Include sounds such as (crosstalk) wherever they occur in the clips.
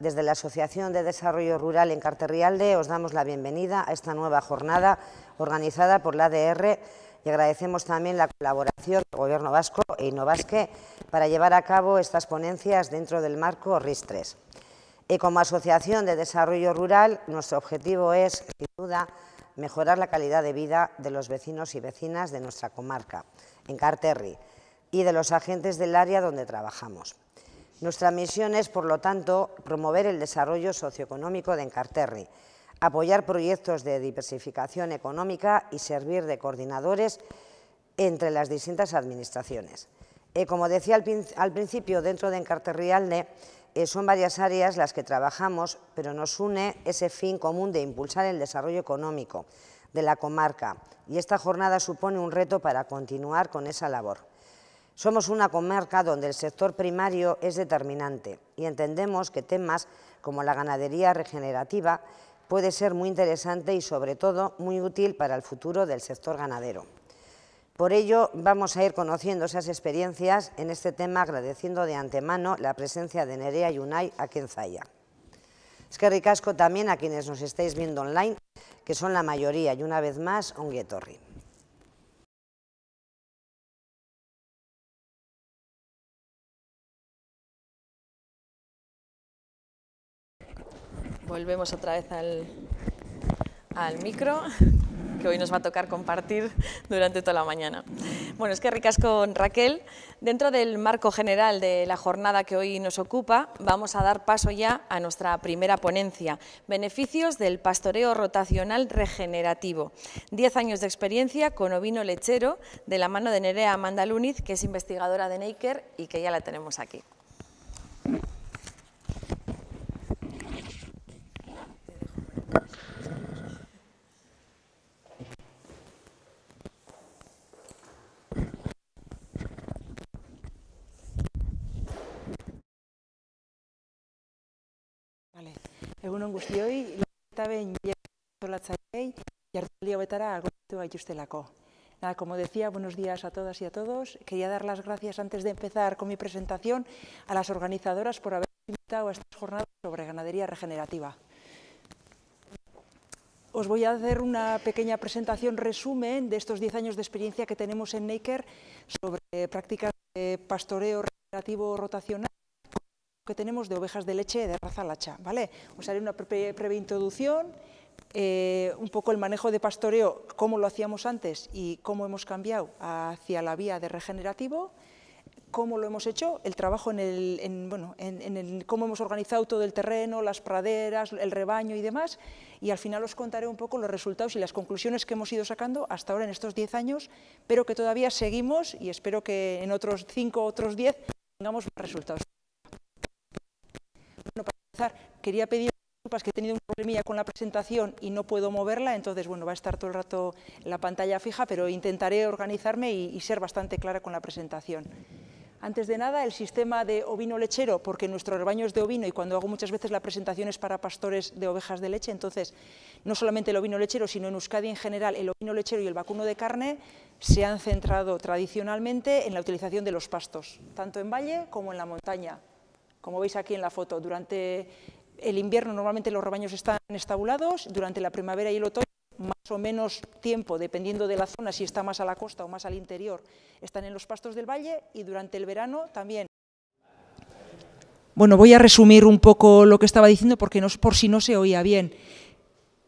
desde la Asociación de Desarrollo Rural en Carterrialde os damos la bienvenida a esta nueva jornada organizada por la ADR y agradecemos también la colaboración del Gobierno Vasco e Innovasque para llevar a cabo estas ponencias dentro del marco RIS3. Y como Asociación de Desarrollo Rural, nuestro objetivo es, sin duda, mejorar la calidad de vida de los vecinos y vecinas de nuestra comarca, en Carterri, y de los agentes del área donde trabajamos. Nuestra misión es, por lo tanto, promover el desarrollo socioeconómico de Encarterri, apoyar proyectos de diversificación económica y servir de coordinadores entre las distintas administraciones. Eh, como decía al, principio, dentro de Encarterri Alne eh, son varias áreas las que trabajamos, pero nos une ese fin común de impulsar el desarrollo económico de la comarca y esta jornada supone un reto para continuar con esa labor. Somos una comarca donde el sector primario es determinante y entendemos que temas como la ganadería regenerativa puede ser muy interesante y sobre todo muy útil para el futuro del sector ganadero. Por ello vamos a ir conociendo esas experiencias en este tema agradeciendo de antemano la presencia de Nerea Yunay aquí en Zaya. Es que ricasco también a quienes nos estáis viendo online, que son la mayoría y una vez más, Onguetorri. Volvemos otra vez al, micro que hoy nos va a tocar compartir durante toda la mañana. Bueno, es que ricas con Raquel. Dentro del marco general de la jornada que hoy nos ocupa, vamos a dar paso ya a nuestra primera ponencia, Beneficios del pastoreo rotacional regenerativo. Diez años de experiencia con ovino lechero de la mano de Nerea Amanda Luniz, que es investigadora de Neiker y que ya la tenemos aquí. Vale. Egunon guztioi, eta behin solatzailei jartaldi betara agotu gaituztelako. Nada, como decía, buenos días a todas y a todos. Quería dar las gracias antes de empezar con mi presentación a las organizadoras por haber invitado a estas jornadas sobre ganadería regenerativa. Os voy a hacer una pequeña presentación, resumen de estos 10 años de experiencia que tenemos en Naker sobre prácticas de pastoreo regenerativo rotacional que tenemos de ovejas de leche de raza lacha. ¿vale? Os haré una breve introducción, eh, un poco el manejo de pastoreo, cómo lo hacíamos antes y cómo hemos cambiado hacia la vía de regenerativo cómo lo hemos hecho, el trabajo en el, en, bueno, en, el, cómo hemos organizado todo el terreno, las praderas, el rebaño y demás, y al final os contaré un poco los resultados y las conclusiones que hemos ido sacando hasta ahora en estos 10 años, pero que todavía seguimos y espero que en otros 5, otros 10 tengamos más resultados. Bueno, para empezar, quería pedir disculpas que he tenido un problemilla con la presentación y no puedo moverla, entonces bueno, va a estar todo el rato la pantalla fija, pero intentaré organizarme y ser bastante clara con la presentación. Antes de nada, el sistema de ovino lechero, porque nuestro rebaño es de ovino y cuando hago muchas veces la presentación es para pastores de ovejas de leche, entonces no solamente el ovino lechero, sino en Euskadi en general, el ovino lechero y el vacuno de carne se han centrado tradicionalmente en la utilización de los pastos, tanto en valle como en la montaña, como veis aquí en la foto. Durante el invierno normalmente los rebaños están estabulados, durante la primavera y el otoño más o menos tiempo, dependiendo de la zona, si está más a la costa o más al interior, están en los pastos del valle y durante el verano también. Bueno, voy a resumir un poco lo que estaba diciendo porque no, por si no se oía bien.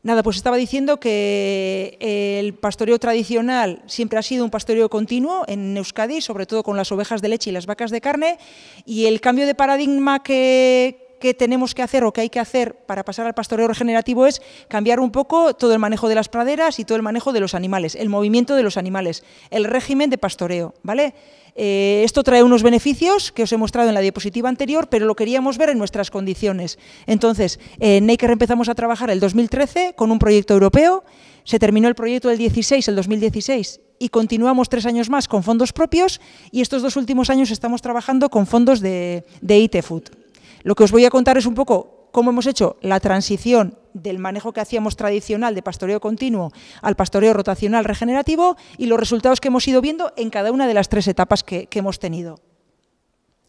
Nada, pues estaba diciendo que eh, el pastoreo tradicional siempre ha sido un pastoreo continuo en Euskadi, sobre todo con las ovejas de leche y las vacas de carne, y el cambio de paradigma que, que tenemos que hacer o que hay que hacer para pasar al pastoreo regenerativo es cambiar un poco todo el manejo de las praderas y todo el manejo de los animales, el movimiento de los animales, el régimen de pastoreo, ¿vale? Eh, esto trae unos beneficios que os he mostrado en la diapositiva anterior, pero lo queríamos ver en nuestras condiciones. Entonces, en Naker empezamos a trabajar el 2013 con un proyecto europeo, se terminó el proyecto el 16, el 2016, y continuamos tres años más con fondos propios y estos dos últimos años estamos trabajando con fondos de, de Food. Lo que os voy a contar es un poco cómo hemos hecho la transición del manejo que hacíamos tradicional de pastoreo continuo al pastoreo rotacional regenerativo y los resultados que hemos ido viendo en cada una de las tres etapas que, hemos tenido.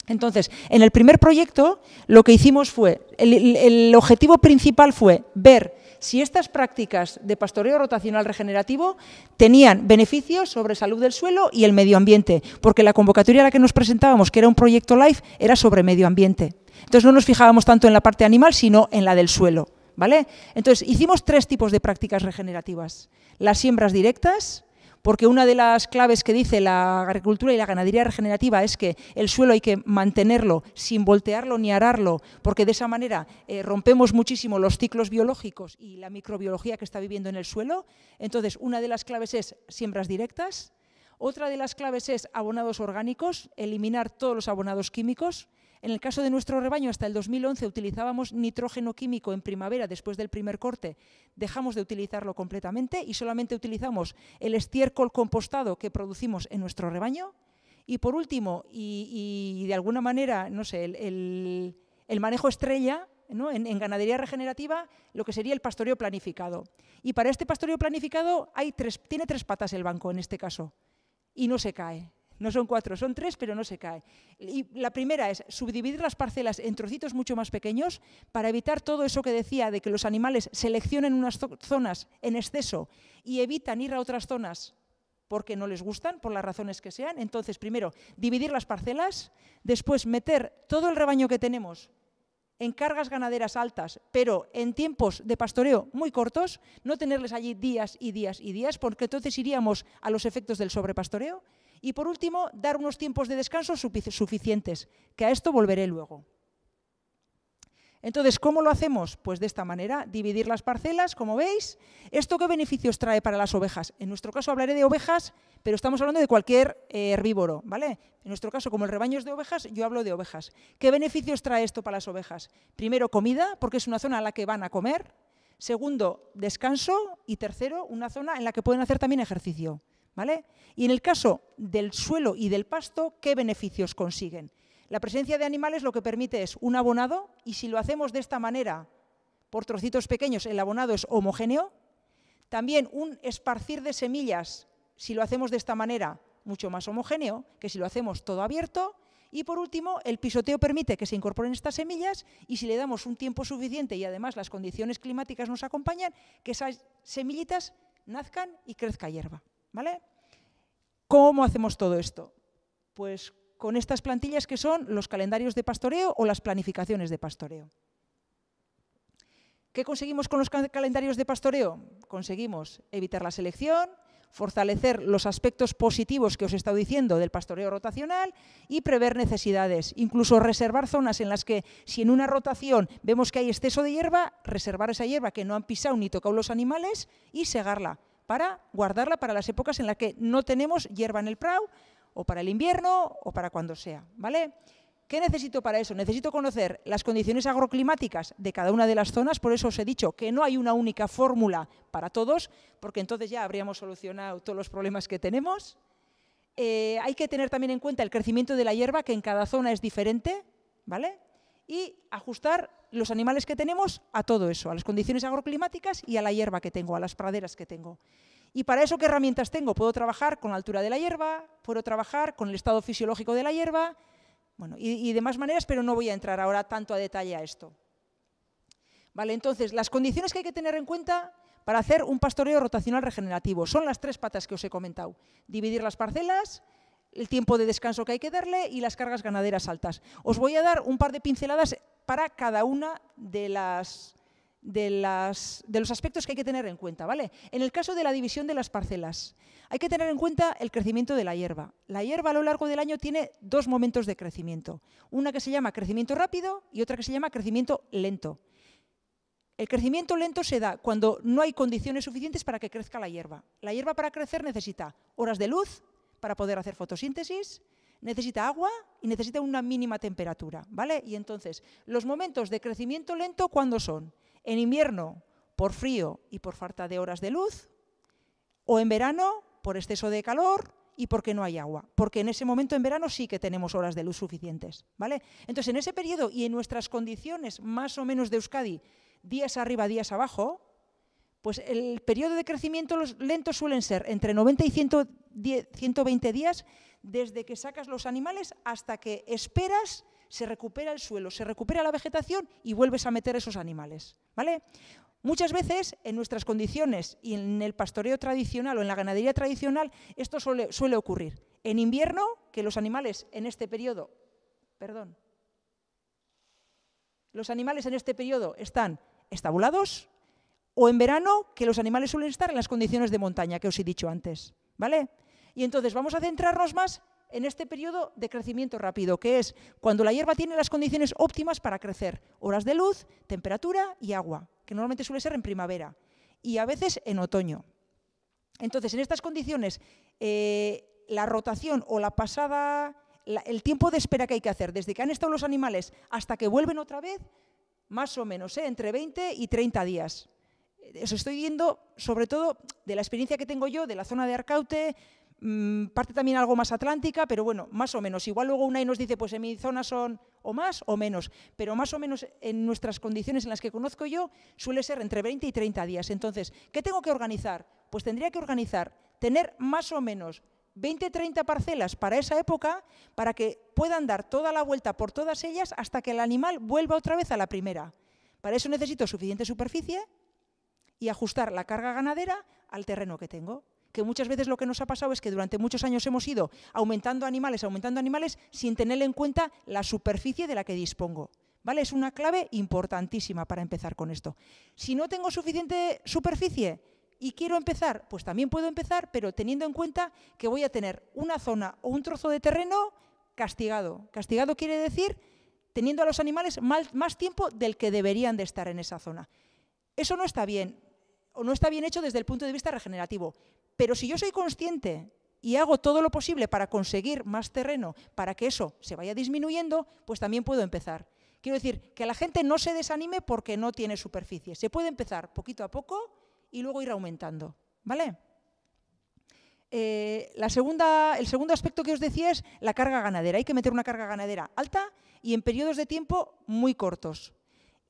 Entonces, en el primer proyecto lo que hicimos fue, el, el, objetivo principal fue ver si estas prácticas de pastoreo rotacional regenerativo tenían beneficios sobre salud del suelo y el medio ambiente, porque la convocatoria a la que nos presentábamos, que era un proyecto LIFE, era sobre medio ambiente. Entonces no nos fijábamos tanto en la parte animal, sino en la del suelo. ¿vale? Entonces hicimos tres tipos de prácticas regenerativas. Las siembras directas, porque una de las claves que dice la agricultura y la ganadería regenerativa es que el suelo hay que mantenerlo sin voltearlo ni ararlo, porque de esa manera eh, rompemos muchísimo los ciclos biológicos y la microbiología que está viviendo en el suelo. Entonces, una de las claves es siembras directas. Otra de las claves es abonados orgánicos, eliminar todos los abonados químicos. En el caso de nuestro rebaño, hasta el 2011 utilizábamos nitrógeno químico en primavera después del primer corte. Dejamos de utilizarlo completamente y solamente utilizamos el estiércol compostado que producimos en nuestro rebaño. Y por último, y, de alguna manera, no sé, el, manejo estrella En, ganadería regenerativa lo que sería el pastoreo planificado. Y para este pastoreo planificado tiene tres patas el banco en este caso y no se cae. No son cuatro, son tres, pero no se cae. Y la primera es subdividir las parcelas en trocitos mucho más pequeños para evitar todo eso que decía de que los animales seleccionen unas zonas en exceso y evitan ir a otras zonas porque no les gustan, por las razones que sean. Entonces, primero, dividir las parcelas, después meter todo el rebaño que tenemos en cargas ganaderas altas, pero en tiempos de pastoreo muy cortos, no tenerles allí días y días y días, porque entonces iríamos a los efectos del sobrepastoreo. Y por último, dar unos tiempos de descanso suficientes, que a esto volveré luego. Entonces, ¿cómo lo hacemos? Pues de esta manera, dividir las parcelas, como veis. ¿Esto qué beneficios trae para las ovejas? En nuestro caso hablaré de ovejas, pero estamos hablando de cualquier eh, herbívoro, ¿vale? En nuestro caso, como el rebaño es de ovejas, yo hablo de ovejas. ¿Qué beneficios trae esto para las ovejas? Primero, comida, porque es una zona a la que van a comer. Segundo, descanso. Y tercero, una zona en la que pueden hacer también ejercicio. Y en el caso del suelo y del pasto, ¿qué beneficios consiguen? La presencia de animales lo que permite es un abonado y si lo hacemos de esta manera, por trocitos pequeños, el abonado es homogéneo. También un esparcir de semillas, si lo hacemos de esta manera, mucho más homogéneo que si lo hacemos todo abierto. Y por último, el pisoteo permite que se incorporen estas semillas y si le damos un tiempo suficiente y además las condiciones climáticas nos acompañan, que esas semillitas nazcan y crezca hierba. ¿Vale? ¿Cómo hacemos todo esto? Pues con estas plantillas que son los calendarios de pastoreo o las planificaciones de pastoreo. ¿Qué conseguimos con los calendarios de pastoreo? Conseguimos evitar la selección, fortalecer los aspectos positivos que os he estado diciendo del pastoreo rotacional y prever necesidades, incluso reservar zonas en las que si en una rotación vemos que hay exceso de hierba, reservar esa hierba que no han pisado ni tocado los animales y segarla para guardarla para las épocas en las que no tenemos hierba en el prau, o para el invierno, o para cuando sea, ¿vale? ¿Qué necesito para eso? Necesito conocer las condiciones agroclimáticas de cada una de las zonas, por eso os he dicho que no hay una única fórmula para todos, porque entonces ya habríamos solucionado todos los problemas que tenemos. Eh, hay que tener también en cuenta el crecimiento de la hierba, que en cada zona es diferente, ¿vale? y ajustar los animales que tenemos a todo eso, a las condiciones agroclimáticas y a la hierba que tengo, a las praderas que tengo. ¿Y para eso qué herramientas tengo? Puedo trabajar con la altura de la hierba, puedo trabajar con el estado fisiológico de la hierba, bueno, y, demás maneras, pero no voy a entrar ahora tanto a detalle a esto. Vale, entonces, las condiciones que hay que tener en cuenta para hacer un pastoreo rotacional regenerativo son las tres patas que os he comentado. Dividir las parcelas, el tiempo de descanso que hay que darle y las cargas ganaderas altas. Os voy a dar un par de pinceladas para cada una de los aspectos que hay que tener en cuenta. ¿vale? En el caso de la división de las parcelas, hay que tener en cuenta el crecimiento de la hierba. La hierba a lo largo del año tiene dos momentos de crecimiento, una que se llama crecimiento rápido y otra que se llama crecimiento lento. El crecimiento lento se da cuando no hay condiciones suficientes para que crezca la hierba. La hierba para crecer necesita horas de luz, para poder hacer fotosíntesis, necesita agua y necesita una mínima temperatura, ¿vale? Y entonces, los momentos de crecimiento lento, ¿cuándo son? En invierno, por frío y por falta de horas de luz, o en verano, por exceso de calor y porque no hay agua, porque en ese momento en verano sí que tenemos horas de luz suficientes, ¿vale? Entonces, en ese periodo y en nuestras condiciones más o menos de Euskadi, días arriba, días abajo, pues el periodo de crecimiento lento suelen ser entre 90 y 120 días desde que sacas los animales hasta que esperas, se recupera el suelo, se recupera la vegetación y vuelves a meter esos animales, ¿vale? Muchas veces en nuestras condiciones y en el pastoreo tradicional o en la ganadería tradicional esto suele, suele ocurrir. En invierno, que los animales en este periodo, perdón, los animales en este periodo están estabulados, o en verano, que los animales suelen estar en las condiciones de montaña que os he dicho antes, ¿vale? Y entonces vamos a centrarnos más en este periodo de crecimiento rápido, que es cuando la hierba tiene las condiciones óptimas para crecer, horas de luz, temperatura y agua, que normalmente suele ser en primavera y a veces en otoño. Entonces, en estas condiciones, eh, la rotación o la pasada, el tiempo de espera que hay que hacer desde que han estado los animales hasta que vuelven otra vez, más o menos, ¿eh? entre 20 y 30 días os estoy yendo sobre todo de la experiencia que tengo yo de la zona de Arcaute, mm, parte también algo más atlántica, pero bueno, más o menos. Igual luego una nos dice, pues en mi zona son o más o menos, pero más o menos en nuestras condiciones en las que conozco yo suele ser entre 20 y 30 días. Entonces, ¿qué tengo que organizar? Pues tendría que organizar, tener más o menos 20, 30 parcelas para esa época, para que puedan dar toda la vuelta por todas ellas hasta que el animal vuelva otra vez a la primera. Para eso necesito suficiente superficie, y ajustar la carga ganadera al terreno que tengo. Que muchas veces lo que nos ha pasado es que durante muchos años hemos ido aumentando animales, aumentando animales, sin tener en cuenta la superficie de la que dispongo. ¿Vale? Es una clave importantísima para empezar con esto. Si no tengo suficiente superficie, y quiero empezar, pues también puedo empezar, pero teniendo en cuenta que voy a tener una zona o un trozo de terreno castigado. Castigado quiere decir teniendo a los animales más, más tiempo del que deberían de estar en esa zona. Eso no está bien o no está bien hecho desde el punto de vista regenerativo. Pero si yo soy consciente y hago todo lo posible para conseguir más terreno, para que eso se vaya disminuyendo, pues también puedo empezar. Quiero decir, que la gente no se desanime porque no tiene superficie. Se puede empezar poquito a poco y luego ir aumentando. ¿Vale? Eh, la segunda, el segundo aspecto que os decía es la carga ganadera. Hay que meter una carga ganadera alta y en periodos de tiempo muy cortos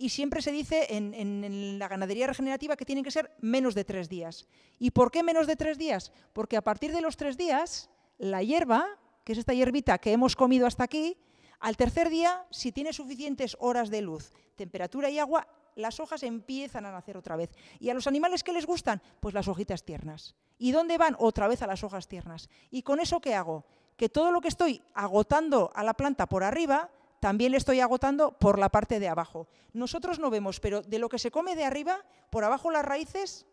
y siempre se dice en, la ganadería regenerativa que tienen que ser menos de tres días. ¿Y por qué menos de tres días? Porque a partir de los tres días, la hierba, que es esta hierbita que hemos comido hasta aquí, al tercer día, si tiene suficientes horas de luz, temperatura y agua, las hojas empiezan a nacer otra vez. ¿Y a los animales que les gustan? Pues las hojitas tiernas. ¿Y dónde van? Otra vez a las hojas tiernas. ¿Y con eso qué hago? Que todo lo que estoy agotando a la planta por arriba, también le estoy agotando por la parte de abajo. Nosotros no vemos, pero de lo que se come de arriba, por abajo las raíces,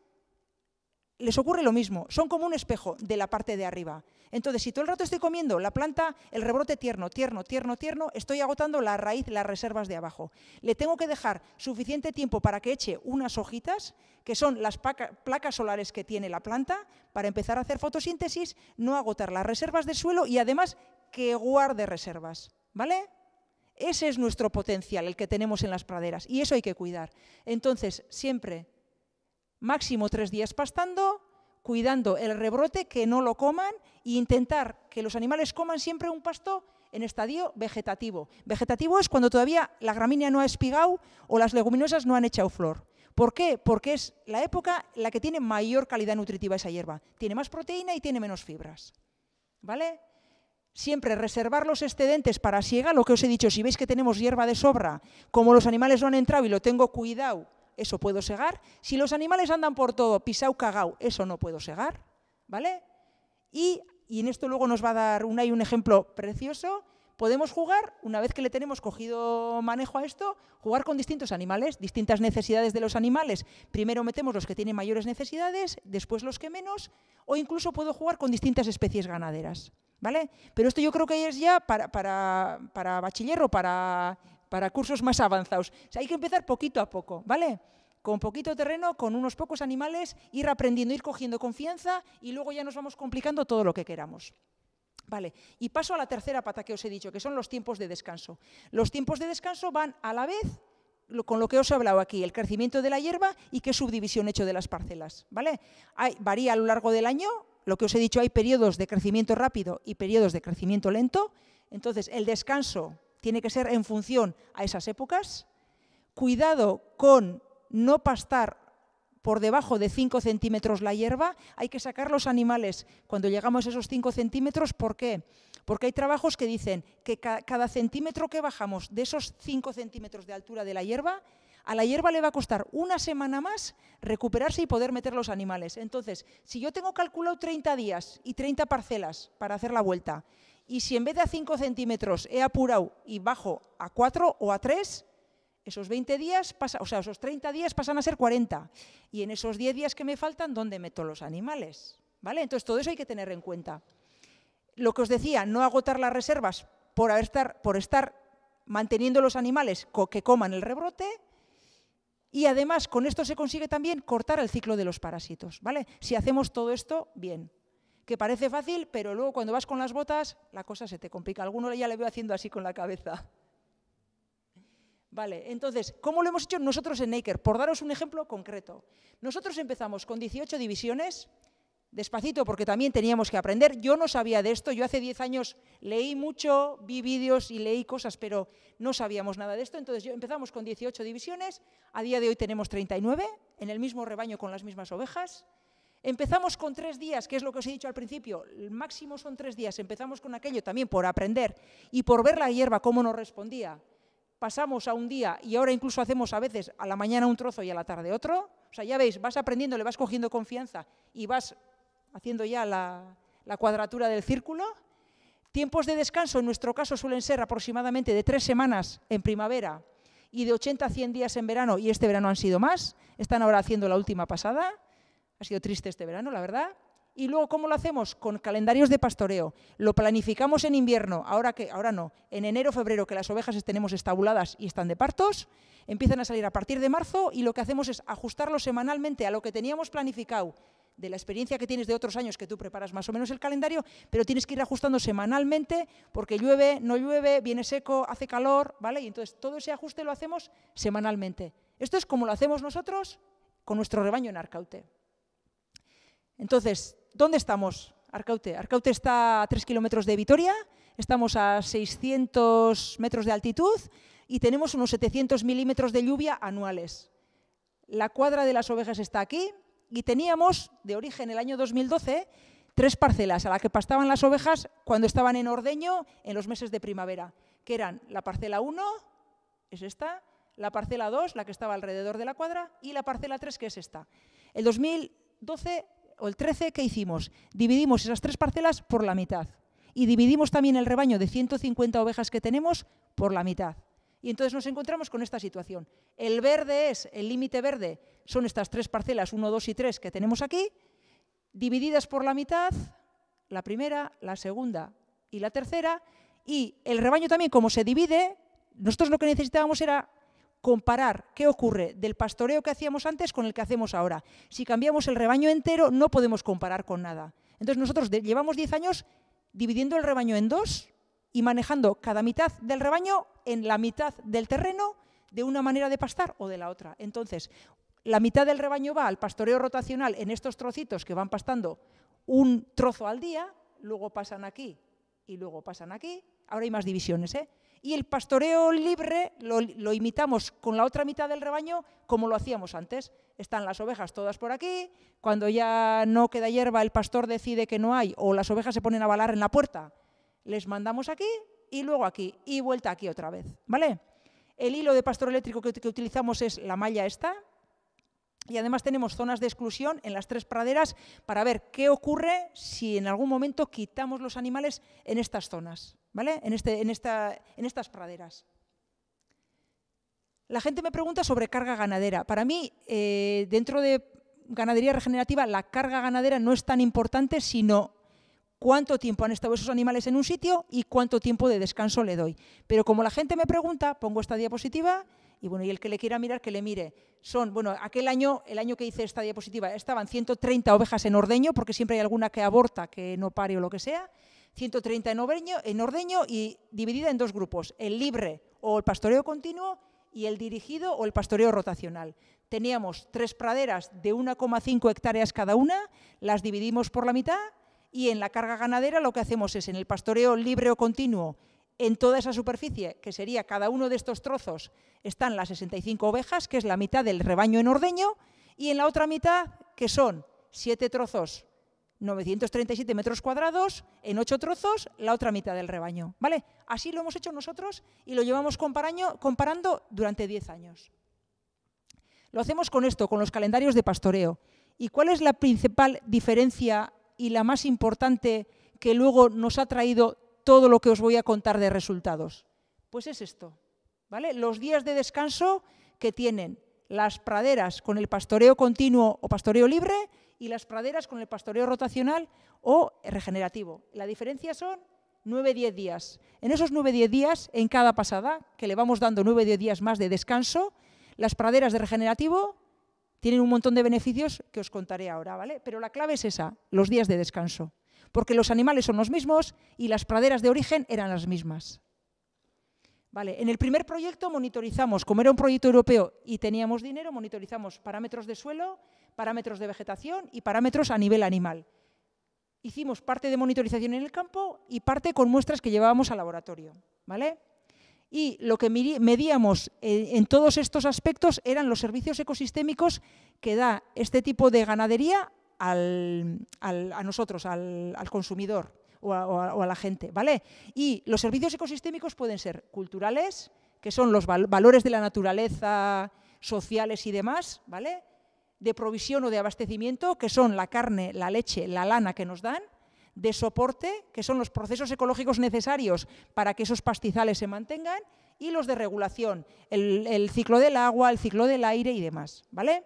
les ocurre lo mismo. Son como un espejo de la parte de arriba. Entonces, si todo el rato estoy comiendo la planta, el rebrote tierno, tierno, tierno, tierno, estoy agotando la raíz, las reservas de abajo. Le tengo que dejar suficiente tiempo para que eche unas hojitas, que son las placas solares que tiene la planta, para empezar a hacer fotosíntesis, no agotar las reservas de suelo y además que guarde reservas. ¿Vale? Ese es nuestro potencial, el que tenemos en las praderas, y eso hay que cuidar. Entonces, siempre, máximo tres días pastando, cuidando el rebrote, que no lo coman, e intentar que los animales coman siempre un pasto en estadio vegetativo. Vegetativo es cuando todavía la gramínea no ha espigado o las leguminosas no han echado flor. ¿Por qué? Porque es la época la que tiene mayor calidad nutritiva esa hierba. Tiene más proteína y tiene menos fibras. ¿Vale? siempre reservar los excedentes para siega, lo que os he dicho, si veis que tenemos hierba de sobra, como los animales no han entrado y lo tengo cuidado, eso puedo segar. Si los animales andan por todo, pisau, cagao, eso no puedo segar, ¿vale? Y, en esto luego nos va a dar un ejemplo precioso, podemos jugar, una vez que le tenemos cogido manejo a esto, jugar con distintos animales, distintas necesidades de los animales. Primero metemos los que tienen mayores necesidades, después los que menos, o incluso puedo jugar con distintas especies ganaderas. ¿Vale? Pero esto yo creo que es ya para, para, para bachiller para, cursos más avanzados. hay que empezar poquito a poco, ¿vale? con poquito terreno, con unos pocos animales, ir aprendiendo, ir cogiendo confianza y luego ya nos vamos complicando todo lo que queramos. Vale, y paso a la tercera pata que os he dicho, que son los tiempos de descanso. Los tiempos de descanso van a la vez con lo que os he hablado aquí, el crecimiento de la hierba y qué subdivisión hecho de las parcelas, ¿vale? varía a lo largo del año, lo que os he dicho, hay periodos de crecimiento rápido y periodos de crecimiento lento, entonces el descanso tiene que ser en función a esas épocas. Cuidado con no pastar por debajo de 5 centímetros la hierba, hay que sacar los animales cuando llegamos a esos 5 centímetros. ¿Por qué? Porque hay trabajos que dicen que cada centímetro que bajamos de esos 5 centímetros de altura de la hierba, a la hierba le va a costar una semana más recuperarse y poder meter los animales. Entonces, si yo tengo calculado 30 días y 30 parcelas para hacer la vuelta, y si en vez de a 5 centímetros he apurado y bajo a 4 o a 3, esos 20 días, o sea, esos 30 días pasan a ser 40. Y en esos 10 días que me faltan, ¿dónde meto los animales? ¿Vale? Entonces, todo eso hay que tener en cuenta. Lo que os decía, no agotar las reservas por, estar, por estar manteniendo los animales que coman el rebrote. Y además, con esto se consigue también cortar el ciclo de los parásitos. ¿vale? Si hacemos todo esto bien que parece fácil, pero luego cuando vas con las botas, la cosa se te complica. Alguno ya le veo haciendo así con la cabeza. Vale, entonces, ¿cómo lo hemos hecho nosotros en Naker? Por daros un ejemplo concreto. Nosotros empezamos con 18 divisiones, despacito porque también teníamos que aprender. Yo no sabía de esto, yo hace 10 años leí mucho, vi vídeos y leí cosas, pero no sabíamos nada de esto. Entonces yo, empezamos con 18 divisiones, a día de hoy tenemos 39, en el mismo rebaño con las mismas ovejas. Empezamos con tres días, que es lo que os he dicho al principio, el máximo son tres días. Empezamos con aquello también por aprender y por ver la hierba, cómo nos respondía pasamos a un día y ahora incluso hacemos a veces a la mañana un trozo y a la tarde otro. O sea, ya veis, vas aprendiendo, le vas cogiendo confianza y vas haciendo ya la, cuadratura del círculo. Tiempos de descanso en nuestro caso suelen ser aproximadamente de tres semanas en primavera y de 80 a 100 días en verano, y este verano han sido más. Están ahora haciendo la última pasada. Ha sido triste este verano, la verdad. Y luego, ¿cómo lo hacemos? Con calendarios de pastoreo. Lo planificamos en invierno, ahora que, ahora no, en enero, febrero, que las ovejas tenemos estabuladas y están de partos, empiezan a salir a partir de marzo y lo que hacemos es ajustarlo semanalmente a lo que teníamos planificado de la experiencia que tienes de otros años que tú preparas más o menos el calendario, pero tienes que ir ajustando semanalmente porque llueve, no llueve, viene seco, hace calor, ¿vale? Y entonces todo ese ajuste lo hacemos semanalmente. Esto es como lo hacemos nosotros con nuestro rebaño en Arcaute. Entonces, ¿dónde estamos? Arcaute. Arcaute está a 3 kilómetros de Vitoria, estamos a 600 metros de altitud y tenemos unos 700 milímetros de lluvia anuales. La cuadra de las ovejas está aquí y teníamos, de origen el año 2012, tres parcelas a las que pastaban las ovejas cuando estaban en ordeño en los meses de primavera, que eran la parcela 1, es esta, la parcela 2, la que estaba alrededor de la cuadra, y la parcela 3, que es esta. El 2012 o el 13, ¿qué hicimos? Dividimos esas tres parcelas por la mitad. Y dividimos también el rebaño de 150 ovejas que tenemos por la mitad. Y entonces nos encontramos con esta situación. El verde es, el límite verde son estas tres parcelas, 1, 2 y 3 que tenemos aquí, divididas por la mitad, la primera, la segunda y la tercera. Y el rebaño también, como se divide, nosotros lo que necesitábamos era comparar qué ocurre del pastoreo que hacíamos antes con el que hacemos ahora. Si cambiamos el rebaño entero, no podemos comparar con nada. Entonces nosotros llevamos 10 años dividiendo el rebaño en dos y manejando cada mitad del rebaño en la mitad del terreno de una manera de pastar o de la otra. Entonces, la mitad del rebaño va al pastoreo rotacional en estos trocitos que van pastando un trozo al día, luego pasan aquí y luego pasan aquí. Ahora hay más divisiones, ¿eh? Y el pastoreo libre lo, imitamos con la otra mitad del rebaño como lo hacíamos antes. Están las ovejas todas por aquí, cuando ya no queda hierba el pastor decide que no hay o las ovejas se ponen a balar en la puerta. Les mandamos aquí y luego aquí y vuelta aquí otra vez, ¿vale? El hilo de pastor eléctrico que utilizamos es la malla esta, y además tenemos zonas de exclusión en las tres praderas para ver qué ocurre si en algún momento quitamos los animales en estas zonas, ¿vale? En, este, en, en estas praderas. La gente me pregunta sobre carga ganadera. Para mí, eh, dentro de ganadería regenerativa, la carga ganadera no es tan importante, sino cuánto tiempo han estado esos animales en un sitio y cuánto tiempo de descanso le doy. Pero como la gente me pregunta, pongo esta diapositiva y bueno, y el que le quiera mirar, que le mire. Son, bueno, aquel año, el año que hice esta diapositiva, estaban 130 ovejas en ordeño, porque siempre hay alguna que aborta, que no pare o lo que sea. 130 en ordeño, en ordeño y dividida en dos grupos, el libre o el pastoreo continuo y el dirigido o el pastoreo rotacional. Teníamos tres praderas de 1,5 hectáreas cada una, las dividimos por la mitad y en la carga ganadera lo que hacemos es en el pastoreo libre o continuo en toda esa superficie, que sería cada uno de estos trozos, están las 65 ovejas, que es la mitad del rebaño en ordeño, y en la otra mitad, que son siete trozos, 937 metros cuadrados, en ocho trozos, la otra mitad del rebaño. ¿Vale? Así lo hemos hecho nosotros y lo llevamos comparando durante 10 años. Lo hacemos con esto, con los calendarios de pastoreo. ¿Y cuál es la principal diferencia y la más importante que luego nos ha traído todo lo que os voy a contar de resultados? Pues es esto, ¿vale? Los días de descanso que tienen las praderas con el pastoreo continuo o pastoreo libre y las praderas con el pastoreo rotacional o regenerativo. La diferencia son 9-10 días. En esos 9-10 días, en cada pasada, que le vamos dando 9-10 días más de descanso, las praderas de regenerativo tienen un montón de beneficios que os contaré ahora, ¿vale? Pero la clave es esa, los días de descanso porque los animales son los mismos y las praderas de origen eran las mismas. Vale, en el primer proyecto monitorizamos, como era un proyecto europeo y teníamos dinero, monitorizamos parámetros de suelo, parámetros de vegetación y parámetros a nivel animal. Hicimos parte de monitorización en el campo y parte con muestras que llevábamos al laboratorio. ¿vale? Y lo que medíamos en todos estos aspectos eran los servicios ecosistémicos que da este tipo de ganadería a nosotros, al, consumidor o a, la gente. ¿vale? Y los servicios ecosistémicos pueden ser culturales, que son los valores de la naturaleza, sociales y demás, ¿vale? de provisión o de abastecimiento, que son la carne, la leche, la lana que nos dan, de soporte, que son los procesos ecológicos necesarios para que esos pastizales se mantengan, y los de regulación, el, el ciclo del agua, el ciclo del aire y demás, ¿vale?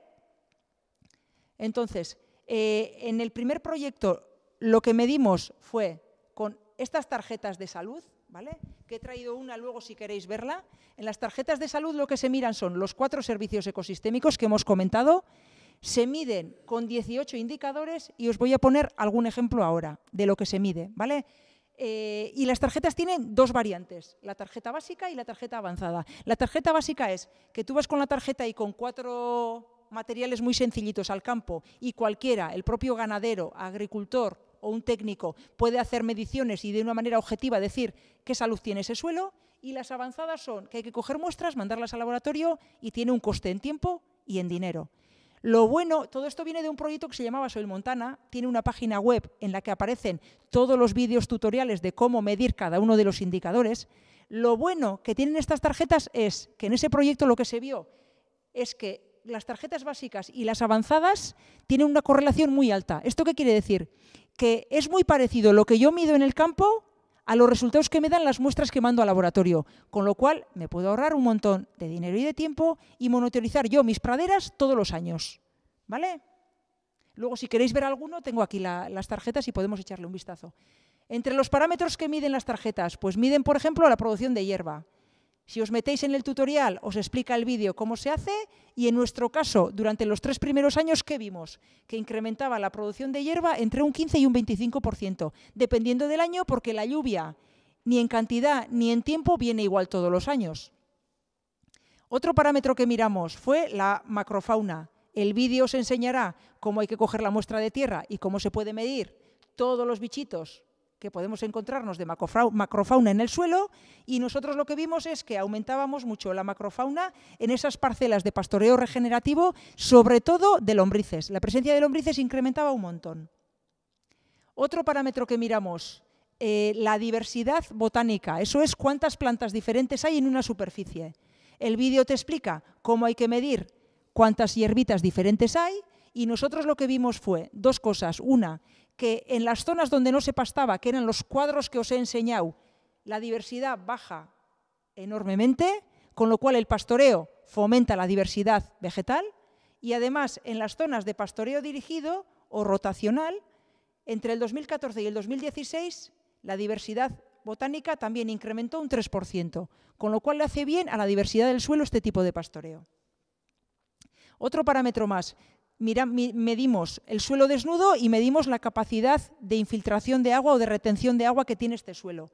Entonces, eh, en el primer proyecto lo que medimos fue con estas tarjetas de salud, ¿vale? Que he traído una luego si queréis verla. En las tarjetas de salud lo que se miran son los cuatro servicios ecosistémicos que hemos comentado. Se miden con 18 indicadores y os voy a poner algún ejemplo ahora de lo que se mide, ¿vale? Eh, y las tarjetas tienen dos variantes, la tarjeta básica y la tarjeta avanzada. La tarjeta básica es que tú vas con la tarjeta y con cuatro materiales muy sencillitos al campo y cualquiera, el propio ganadero, agricultor o un técnico, puede hacer mediciones y de una manera objetiva decir qué salud tiene ese suelo. Y las avanzadas son que hay que coger muestras, mandarlas al laboratorio y tiene un coste en tiempo y en dinero. Lo bueno, todo esto viene de un proyecto que se llamaba Soil Montana, tiene una página web en la que aparecen todos los vídeos tutoriales de cómo medir cada uno de los indicadores. Lo bueno que tienen estas tarjetas es que en ese proyecto lo que se vio es que las tarjetas básicas y las avanzadas tienen una correlación muy alta. ¿Esto qué quiere decir? Que es muy parecido lo que yo mido en el campo a los resultados que me dan las muestras que mando al laboratorio, con lo cual me puedo ahorrar un montón de dinero y de tiempo y monitorizar yo mis praderas todos los años. ¿Vale? Luego, si queréis ver alguno, tengo aquí las tarjetas y podemos echarle un vistazo. Entre los parámetros que miden las tarjetas, pues miden, por ejemplo, la producción de hierba, si os metéis en el tutorial, os explica el vídeo cómo se hace y en nuestro caso, durante los tres primeros años, ¿qué vimos? Que incrementaba la producción de hierba entre un 15 y un 25%, dependiendo del año porque la lluvia, ni en cantidad ni en tiempo, viene igual todos los años. Otro parámetro que miramos fue la macrofauna. El vídeo os enseñará cómo hay que coger la muestra de tierra y cómo se puede medir todos los bichitos que podemos encontrarnos de macrofauna en el suelo y nosotros lo que vimos es que aumentábamos mucho la macrofauna en esas parcelas de pastoreo regenerativo, sobre todo de lombrices. La presencia de lombrices incrementaba un montón. Otro parámetro que miramos, eh, la diversidad botánica, eso es cuántas plantas diferentes hay en una superficie. El vídeo te explica cómo hay que medir cuántas hierbitas diferentes hay y nosotros lo que vimos fue dos cosas. Una, que en las zonas donde no se pastaba, que eran los cuadros que os he enseñado, la diversidad baja enormemente, con lo cual el pastoreo fomenta la diversidad vegetal y además en las zonas de pastoreo dirigido o rotacional, entre el 2014 y el 2016 la diversidad botánica también incrementó un 3%, con lo cual le hace bien a la diversidad del suelo este tipo de pastoreo. Otro parámetro más, medimos el suelo desnudo y medimos la capacidad de infiltración de agua o de retención de agua que tiene este suelo.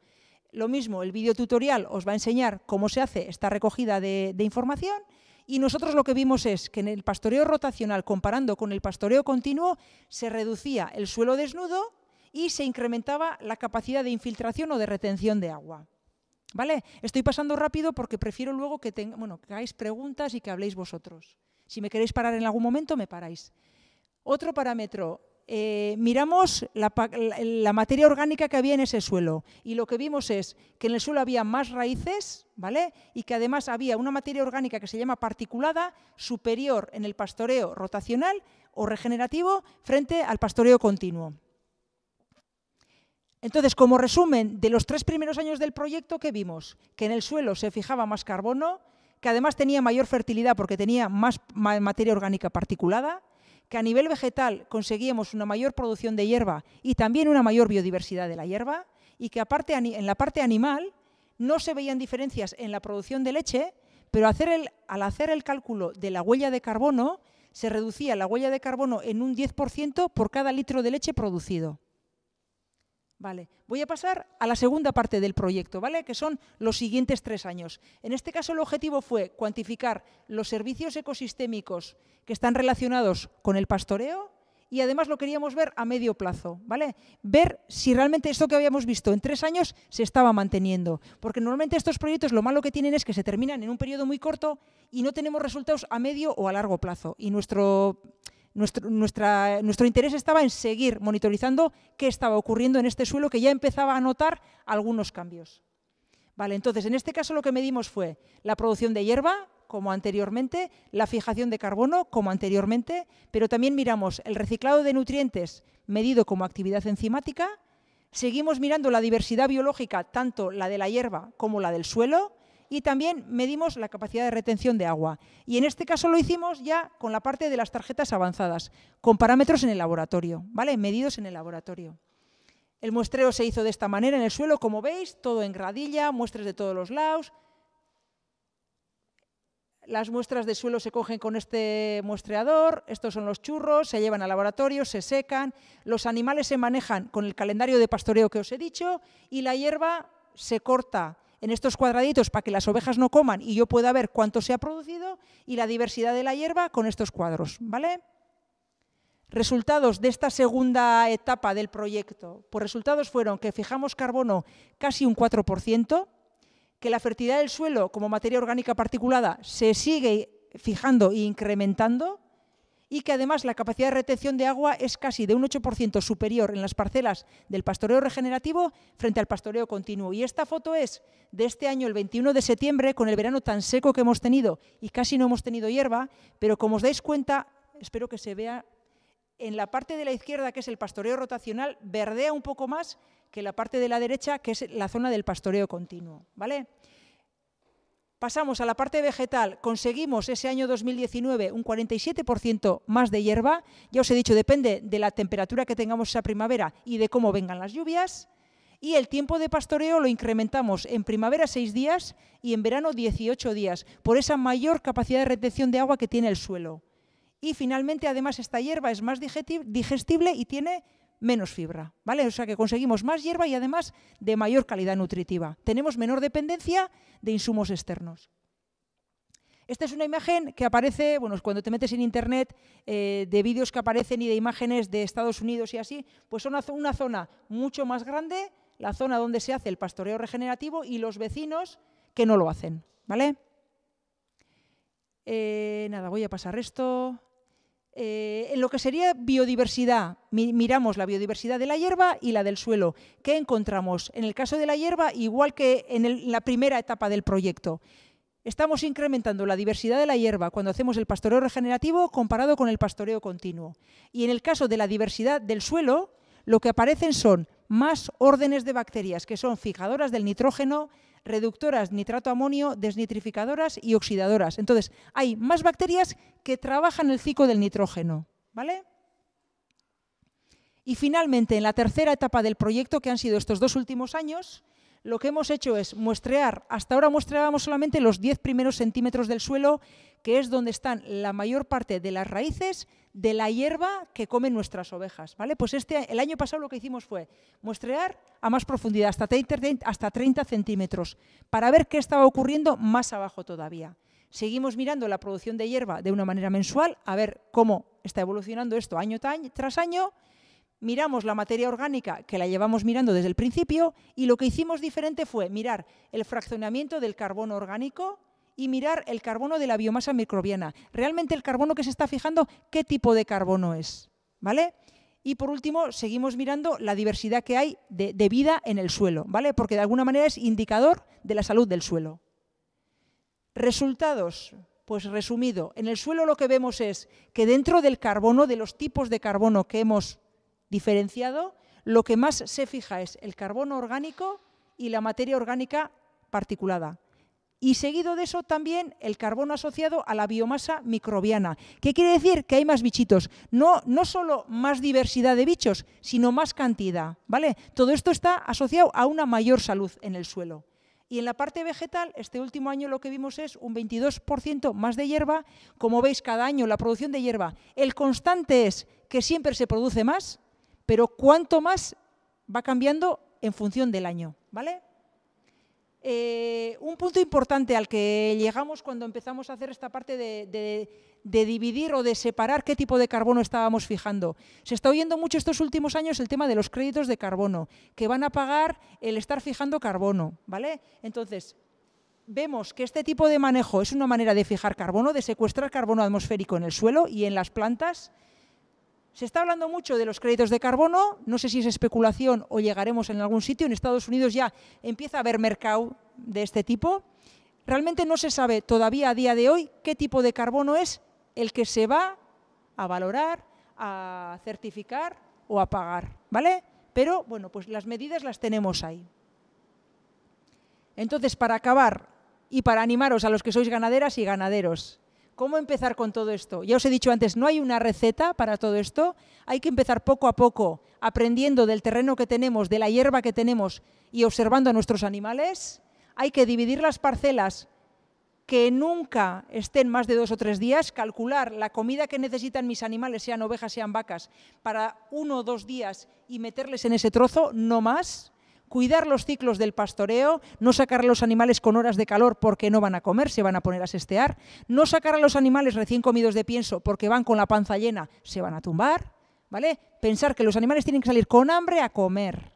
Lo mismo, el tutorial os va a enseñar cómo se hace esta recogida de, información y nosotros lo que vimos es que en el pastoreo rotacional, comparando con el pastoreo continuo, se reducía el suelo desnudo y se incrementaba la capacidad de infiltración o de retención de agua. ¿Vale? Estoy pasando rápido porque prefiero luego que, tenga, que hagáis preguntas y que habléis vosotros. Si me queréis parar en algún momento, me paráis. Otro parámetro, eh, miramos la, materia orgánica que había en ese suelo y lo que vimos es que en el suelo había más raíces, ¿vale? Y que además había una materia orgánica que se llama particulada superior en el pastoreo rotacional o regenerativo frente al pastoreo continuo. Entonces, como resumen de los tres primeros años del proyecto, ¿qué vimos? Que en el suelo se fijaba más carbono, que además tenía mayor fertilidad porque tenía más materia orgánica particulada, que a nivel vegetal conseguíamos una mayor producción de hierba y también una mayor biodiversidad de la hierba, y que en la parte animal no se veían diferencias en la producción de leche, pero al hacer el cálculo de la huella de carbono, se reducía la huella de carbono en un 10% por cada litro de leche producido. Vale. Voy a pasar a la segunda parte del proyecto, ¿vale? Que son los siguientes tres años. En este caso, el objetivo fue cuantificar los servicios ecosistémicos que están relacionados con el pastoreo y además lo queríamos ver a medio plazo, ¿vale? Ver si realmente esto que habíamos visto en tres años se estaba manteniendo. Porque normalmente estos proyectos lo malo que tienen es que se terminan en un periodo muy corto y no tenemos resultados a medio o a largo plazo. Y nuestro nuestro, interés estaba en seguir monitorizando qué estaba ocurriendo en este suelo que ya empezaba a notar algunos cambios. Vale, entonces, en este caso lo que medimos fue la producción de hierba, como anteriormente, la fijación de carbono, como anteriormente, pero también miramos el reciclado de nutrientes medido como actividad enzimática, seguimos mirando la diversidad biológica, tanto la de la hierba como la del suelo, y también medimos la capacidad de retención de agua. Y en este caso lo hicimos ya con la parte de las tarjetas avanzadas, con parámetros en el laboratorio, ¿vale? Medidos en el laboratorio. El muestreo se hizo de esta manera en el suelo, como veis, todo en gradilla, muestras de todos los lados. Las muestras de suelo se cogen con este muestreador, estos son los churros, se llevan al laboratorio, se secan, los animales se manejan con el calendario de pastoreo que os he dicho y la hierba se corta en estos cuadraditos para que las ovejas no coman y yo pueda ver cuánto se ha producido y la diversidad de la hierba con estos cuadros, ¿vale? Resultados de esta segunda etapa del proyecto. Pues resultados fueron que fijamos carbono casi un 4%, que la fertilidad del suelo como materia orgánica particulada se sigue fijando e incrementando, y que además la capacidad de retención de agua es casi de un 8% superior en las parcelas del pastoreo regenerativo frente al pastoreo continuo. Y esta foto es de este año, el 21 de septiembre, con el verano tan seco que hemos tenido y casi no hemos tenido hierba, pero como os dais cuenta, espero que se vea en la parte de la izquierda, que es el pastoreo rotacional, verdea un poco más que la parte de la derecha, que es la zona del pastoreo continuo. ¿Vale? Pasamos a la parte vegetal, conseguimos ese año 2019 un 47% más de hierba, ya os he dicho, depende de la temperatura que tengamos esa primavera y de cómo vengan las lluvias, y el tiempo de pastoreo lo incrementamos en primavera 6 días y en verano 18 días, por esa mayor capacidad de retención de agua que tiene el suelo. Y finalmente, además, esta hierba es más digestible y tiene menos fibra, ¿vale? O sea que conseguimos más hierba y además de mayor calidad nutritiva. Tenemos menor dependencia de insumos externos. Esta es una imagen que aparece, bueno, cuando te metes en internet, eh, de vídeos que aparecen y de imágenes de Estados Unidos y así, pues son una zona mucho más grande, la zona donde se hace el pastoreo regenerativo y los vecinos que no lo hacen, ¿vale? Eh, nada, voy a pasar esto. Eh, en lo que sería biodiversidad, miramos la biodiversidad de la hierba y la del suelo. ¿Qué encontramos? En el caso de la hierba, igual que en la primera etapa del proyecto, estamos incrementando la diversidad de la hierba cuando hacemos el pastoreo regenerativo comparado con el pastoreo continuo. Y en el caso de la diversidad del suelo, lo que aparecen son más órdenes de bacterias que son fijadoras del nitrógeno, reductoras, nitrato amonio, desnitrificadoras y oxidadoras. Entonces, hay más bacterias que trabajan el ciclo del nitrógeno, ¿vale? Y finalmente, en la tercera etapa del proyecto, que han sido estos dos últimos años, lo que hemos hecho es muestrear, hasta ahora muestreábamos solamente los 10 primeros centímetros del suelo, que es donde están la mayor parte de las raíces de la hierba que comen nuestras ovejas, ¿vale? Pues este, el año pasado lo que hicimos fue muestrear a más profundidad, hasta hasta 30 centímetros, para ver qué estaba ocurriendo más abajo todavía. Seguimos mirando la producción de hierba de una manera mensual, a ver cómo está evolucionando esto año tras año. Miramos la materia orgánica, que la llevamos mirando desde el principio, y lo que hicimos diferente fue mirar el fraccionamiento del carbono orgánico, y mirar el carbono de la biomasa microbiana. Realmente el carbono que se está fijando, qué tipo de carbono es. ¿Vale? Y por último, seguimos mirando la diversidad que hay de, vida en el suelo, ¿vale? Porque de alguna manera es indicador de la salud del suelo. Resultados, pues resumido, en el suelo lo que vemos es que dentro del carbono, de los tipos de carbono que hemos diferenciado, lo que más se fija es el carbono orgánico y la materia orgánica particulada y seguido de eso también el carbono asociado a la biomasa microbiana. ¿Qué quiere decir? Que hay más bichitos. No, no solo más diversidad de bichos, sino más cantidad. ¿vale? Todo esto está asociado a una mayor salud en el suelo. Y en la parte vegetal, este último año lo que vimos es un 22% más de hierba. Como veis, cada año la producción de hierba, el constante es que siempre se produce más, pero cuánto más va cambiando en función del año. ¿Vale? Eh, un punto importante al que llegamos cuando empezamos a hacer esta parte de, de, dividir o de separar qué tipo de carbono estábamos fijando. Se está oyendo mucho estos últimos años el tema de los créditos de carbono, que van a pagar el estar fijando carbono, ¿vale? Entonces, vemos que este tipo de manejo es una manera de fijar carbono, de secuestrar carbono atmosférico en el suelo y en las plantas, se está hablando mucho de los créditos de carbono, no sé si es especulación o llegaremos en algún sitio, en Estados Unidos ya empieza a haber mercado de este tipo. Realmente no se sabe todavía a día de hoy qué tipo de carbono es el que se va a valorar, a certificar o a pagar, ¿vale? Pero bueno, pues las medidas las tenemos ahí. Entonces, para acabar y para animaros a los que sois ganaderas y ganaderos, ¿Cómo empezar con todo esto? Ya os he dicho antes, no hay una receta para todo esto. Hay que empezar poco a poco, aprendiendo del terreno que tenemos, de la hierba que tenemos y observando a nuestros animales. Hay que dividir las parcelas que nunca estén más de dos o tres días, calcular la comida que necesitan mis animales, sean ovejas, sean vacas, para uno o dos días y meterles en ese trozo, no más cuidar los ciclos del pastoreo, no sacar a los animales con horas de calor porque no van a comer, se van a poner a sestear, no sacar a los animales recién comidos de pienso porque van con la panza llena, se van a tumbar, ¿vale? Pensar que los animales tienen que salir con hambre a comer.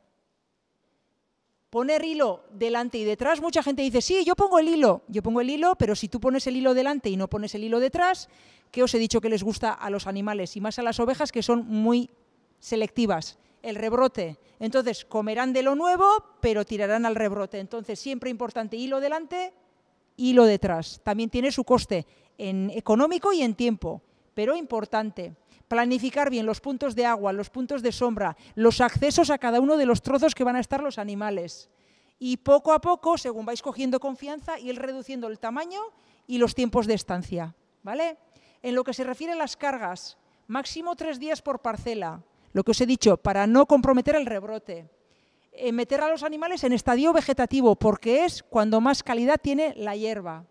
Poner hilo delante y detrás, mucha gente dice, sí, yo pongo el hilo, yo pongo el hilo, pero si tú pones el hilo delante y no pones el hilo detrás, qué os he dicho que les gusta a los animales y más a las ovejas que son muy selectivas el rebrote. Entonces, comerán de lo nuevo, pero tirarán al rebrote. Entonces, siempre importante hilo delante, hilo detrás. También tiene su coste en económico y en tiempo, pero importante. Planificar bien los puntos de agua, los puntos de sombra, los accesos a cada uno de los trozos que van a estar los animales. Y poco a poco, según vais cogiendo confianza, ir reduciendo el tamaño y los tiempos de estancia. ¿Vale? En lo que se refiere a las cargas, máximo tres días por parcela, lo que os he dicho, para no comprometer el rebrote. Eh, meter a los animales en estadio vegetativo, porque es cuando más calidad tiene la hierba.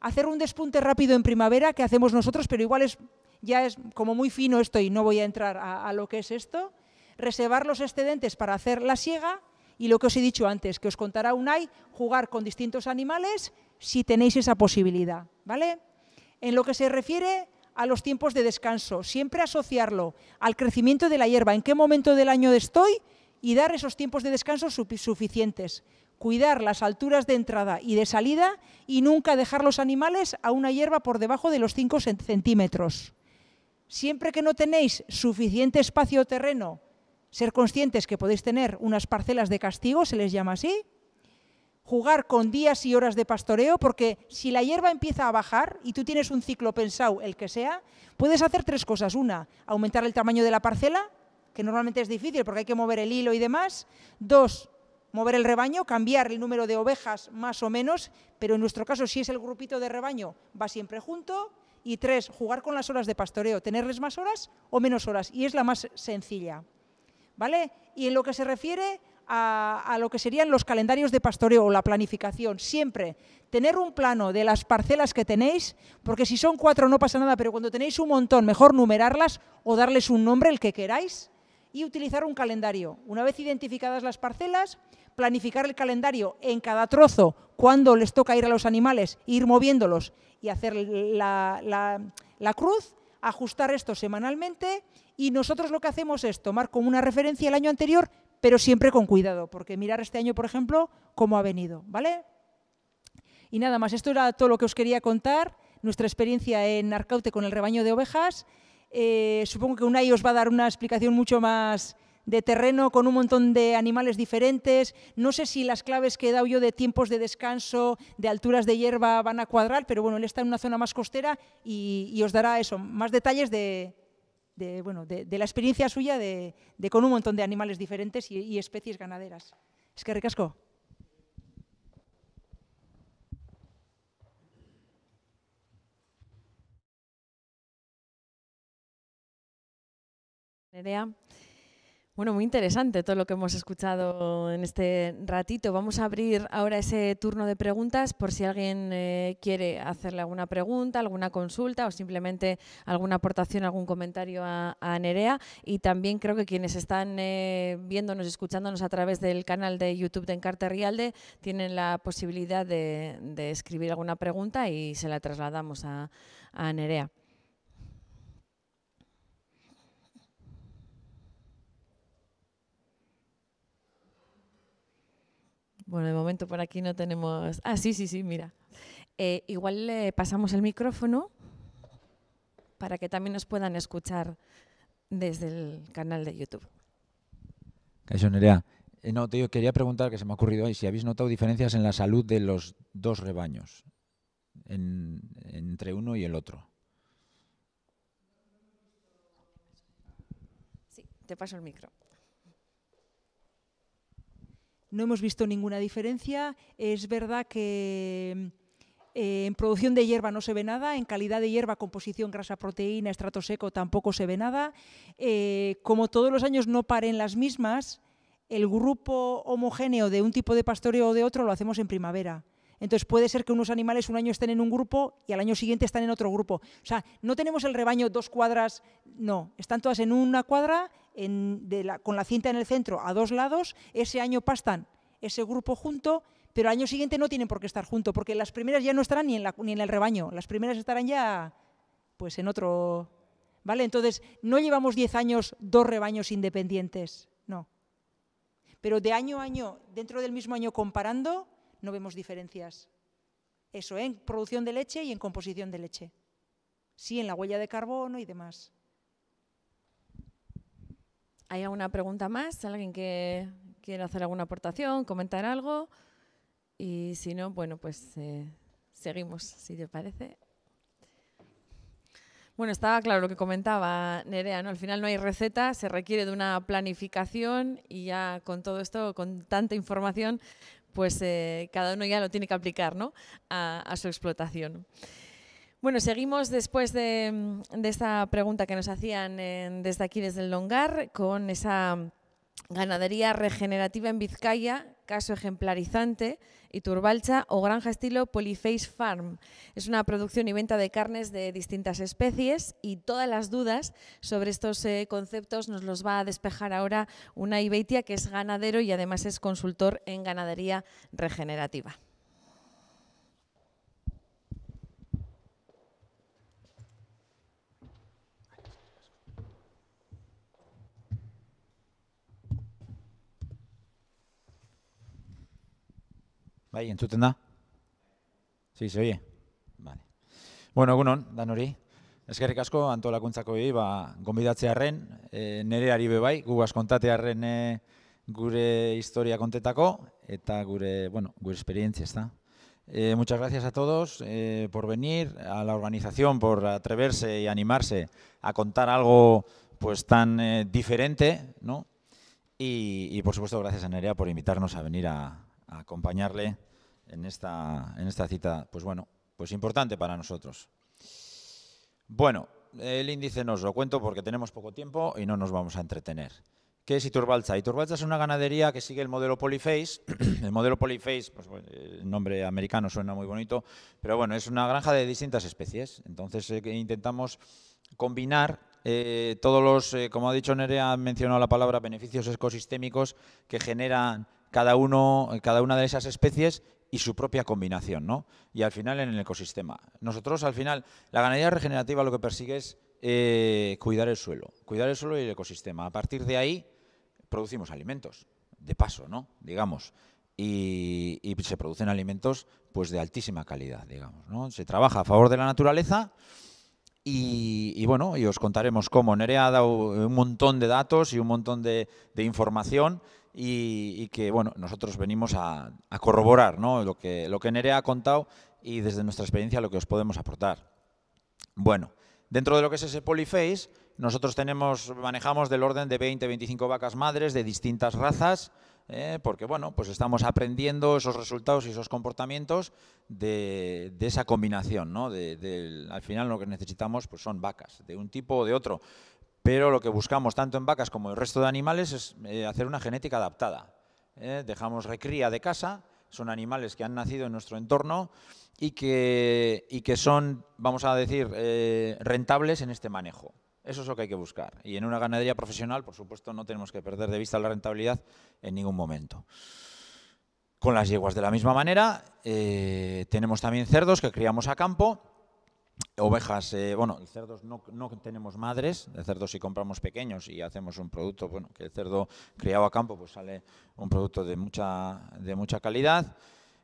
Hacer un despunte rápido en primavera, que hacemos nosotros, pero igual es, ya es como muy fino esto y no voy a entrar a, lo que es esto. Reservar los excedentes para hacer la siega y lo que os he dicho antes, que os contará UNAI, jugar con distintos animales si tenéis esa posibilidad, ¿vale? En lo que se refiere a los tiempos de descanso, siempre asociarlo al crecimiento de la hierba, en qué momento del año estoy y dar esos tiempos de descanso suficientes, cuidar las alturas de entrada y de salida y nunca dejar los animales a una hierba por debajo de los 5 centímetros. Siempre que no tenéis suficiente espacio terreno, ser conscientes que podéis tener unas parcelas de castigo, se les llama así, jugar con días y horas de pastoreo, porque si la hierba empieza a bajar y tú tienes un ciclo pensado, el que sea, puedes hacer tres cosas. Una, aumentar el tamaño de la parcela, que normalmente es difícil porque hay que mover el hilo y demás. Dos, mover el rebaño, cambiar el número de ovejas más o menos, pero en nuestro caso si es el grupito de rebaño va siempre junto. Y tres, jugar con las horas de pastoreo, tenerles más horas o menos horas, y es la más sencilla. ¿Vale? Y en lo que se refiere a, lo que serían los calendarios de pastoreo o la planificación. Siempre tener un plano de las parcelas que tenéis, porque si son cuatro no pasa nada, pero cuando tenéis un montón, mejor numerarlas o darles un nombre, el que queráis, y utilizar un calendario. Una vez identificadas las parcelas, planificar el calendario en cada trozo, ...cuando les toca ir a los animales, ir moviéndolos y hacer la, la cruz, ajustar esto semanalmente y nosotros lo que hacemos es tomar como una referencia el año anterior, pero siempre con cuidado, porque mirar este año, por ejemplo, cómo ha venido, ¿vale? Y nada más, esto era todo lo que os quería contar, nuestra experiencia en Arcaute con el rebaño de ovejas. Eh, supongo que Unai os va a dar una explicación mucho más de terreno con un montón de animales diferentes. No sé si las claves que he dado yo de tiempos de descanso, de alturas de hierba van a cuadrar, pero bueno, él está en una zona más costera y os dará eso, más detalles de, de, bueno, de, de la experiencia suya de, de, con un montón de animales diferentes y, especies ganaderas. Es que recasco. idea bueno, muy interesante todo lo que hemos escuchado en este ratito. Vamos a abrir ahora ese turno de preguntas por si alguien eh, quiere hacerle alguna pregunta, alguna consulta o simplemente alguna aportación, algún comentario a, Nerea. Y también creo que quienes están eh, viéndonos, escuchándonos a través del canal de YouTube de Encarta Rialde tienen la posibilidad de, escribir alguna pregunta y se la trasladamos a Nerea. Bueno, de momento por aquí no tenemos. Ah, sí, sí, sí, mira. Eh, igual le pasamos el micrófono para que también nos puedan escuchar desde el canal de YouTube. Eso, eh, no, te quería preguntar, que se me ha ocurrido hoy, si habéis notado diferencias en la salud de los dos rebaños, entre uno y el otro. Sí, te paso el micro no hemos visto ninguna diferencia. Es verdad que eh, en producción de hierba no se ve nada, en calidad de hierba, composición, grasa, proteína, estrato seco tampoco se ve nada. Eh, como todos los años no paren las mismas, el grupo homogéneo de un tipo de pastoreo o de otro lo hacemos en primavera. Entonces puede ser que unos animales un año estén en un grupo y al año siguiente están en otro grupo. O sea, no tenemos el rebaño dos cuadras, no, están todas en una cuadra con la cinta en el centro a dos lados, ese año pastan ese grupo junto, pero al año siguiente no tienen por qué estar junto, porque las primeras ya no estarán ni en, el rebaño, las primeras estarán ya pues en otro... ¿Vale? Entonces, no llevamos diez años dos rebaños independientes, no. Pero de año a año, dentro del mismo año comparando, no vemos diferencias. Eso, ¿eh? en producción de leche y en composición de leche. Sí, en la huella de carbono y demás. ¿Hay alguna pregunta más? ¿Alguien que quiera hacer alguna aportación, comentar algo? Y si no, bueno, pues eh, seguimos, si te parece. Bueno, estaba claro lo que comentaba Nerea, ¿no? Al final no hay receta, se requiere de una planificación y ya con todo esto, con tanta información, pues eh, cada uno ya lo tiene que aplicar, ¿no? a su explotación. Bueno, seguimos después de, esta pregunta que nos hacían eh, desde aquí, desde el Longar, con esa ganadería regenerativa en Vizcaya, caso ejemplarizante, y Turbalcha o granja estilo Polyface Farm. Es una producción y venta de carnes de distintas especies y todas las dudas sobre estos eh, conceptos nos los va a despejar ahora una Ibeitia que es ganadero y además es consultor en ganadería regenerativa. Bai, entzuten da? Si, sí, zoie. Vale. Bueno, egunon, dan hori. Eskerrik asko antolakuntzako egi, ba, gombidatzearen, e, eh, nere ari bebai, gu askontatearen e, eh, gure historia kontetako, eta gure, bueno, gure esperientzia, ez da. Eh, muchas gracias a todos eh, por venir, a la organización por atreverse y animarse a contar algo pues tan eh, diferente, ¿no? Y, y por supuesto gracias a Nerea por invitarnos a venir a, acompañarle en esta, en esta cita, pues bueno, pues importante para nosotros. Bueno, el índice nos lo cuento porque tenemos poco tiempo y no nos vamos a entretener. ¿Qué es Iturbalza? Iturbalza es una ganadería que sigue el modelo Polyface. (clears throat) El modelo Polyface, pues, el nombre americano suena muy bonito, pero bueno, es una granja de distintas especies. Entonces eh, intentamos combinar eh, todos los, eh, como ha dicho Nerea, ha mencionado la palabra beneficios ecosistémicos que generan cada, uno, cada una de esas especies y su propia combinación, Y al final en el ecosistema. Nosotros al final, la ganadería regenerativa lo que persigue es eh, cuidar el suelo, cuidar el suelo y el ecosistema. A partir de ahí producimos alimentos, de paso, ¿no? Digamos. Y, se producen alimentos pues de altísima calidad, digamos. ¿no? Se trabaja a favor de la naturaleza y, bueno, y os contaremos cómo. Nerea ha dado un montón de datos y un montón de información y, que bueno, nosotros venimos a, corroborar ¿no? lo, que, lo que Nerea ha contado y desde nuestra experiencia lo que os podemos aportar. Bueno, dentro de lo que es ese polyface, nosotros tenemos, manejamos del orden de 20-25 vacas madres de distintas razas, ¿eh? porque bueno, pues estamos aprendiendo esos resultados y esos comportamientos de, de esa combinación, ¿no? al final lo que necesitamos pues son vacas de un tipo o de otro. Pero lo que buscamos tanto en vacas como en el resto de animales es eh, hacer una genética adaptada. ¿eh? Dejamos recría de casa, son animales que han nacido en nuestro entorno y que, que son, vamos a decir, eh, rentables en este manejo. Eso es lo que hay que buscar. Y en una ganadería profesional, por supuesto, no tenemos que perder de vista la rentabilidad en ningún momento. Con las yeguas de la misma manera, tenemos también cerdos que criamos a campo ovejas, eh, bueno, cerdos no, tenemos madres, de cerdos si compramos pequeños y hacemos un producto, bueno, que el cerdo criado a campo pues sale un producto de mucha, de mucha calidad.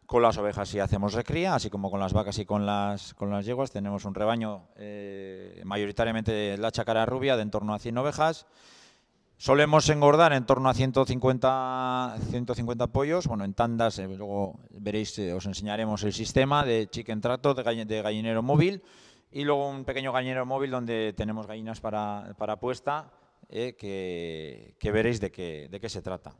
Con las ovejas si hacemos recría, así como con las vacas y con las, con las yeguas. Tenemos un rebaño eh, mayoritariamente la chacara rubia de en torno a 100 ovejas. Solemos engordar en torno a 150, 150 pollos, bueno, en tandas, eh, luego veréis, os enseñaremos el sistema de chicken trato, de, gallinero móvil. Y luego un pequeño gallinero móvil donde tenemos gallinas para, para puesta, eh, que, veréis de qué, se trata.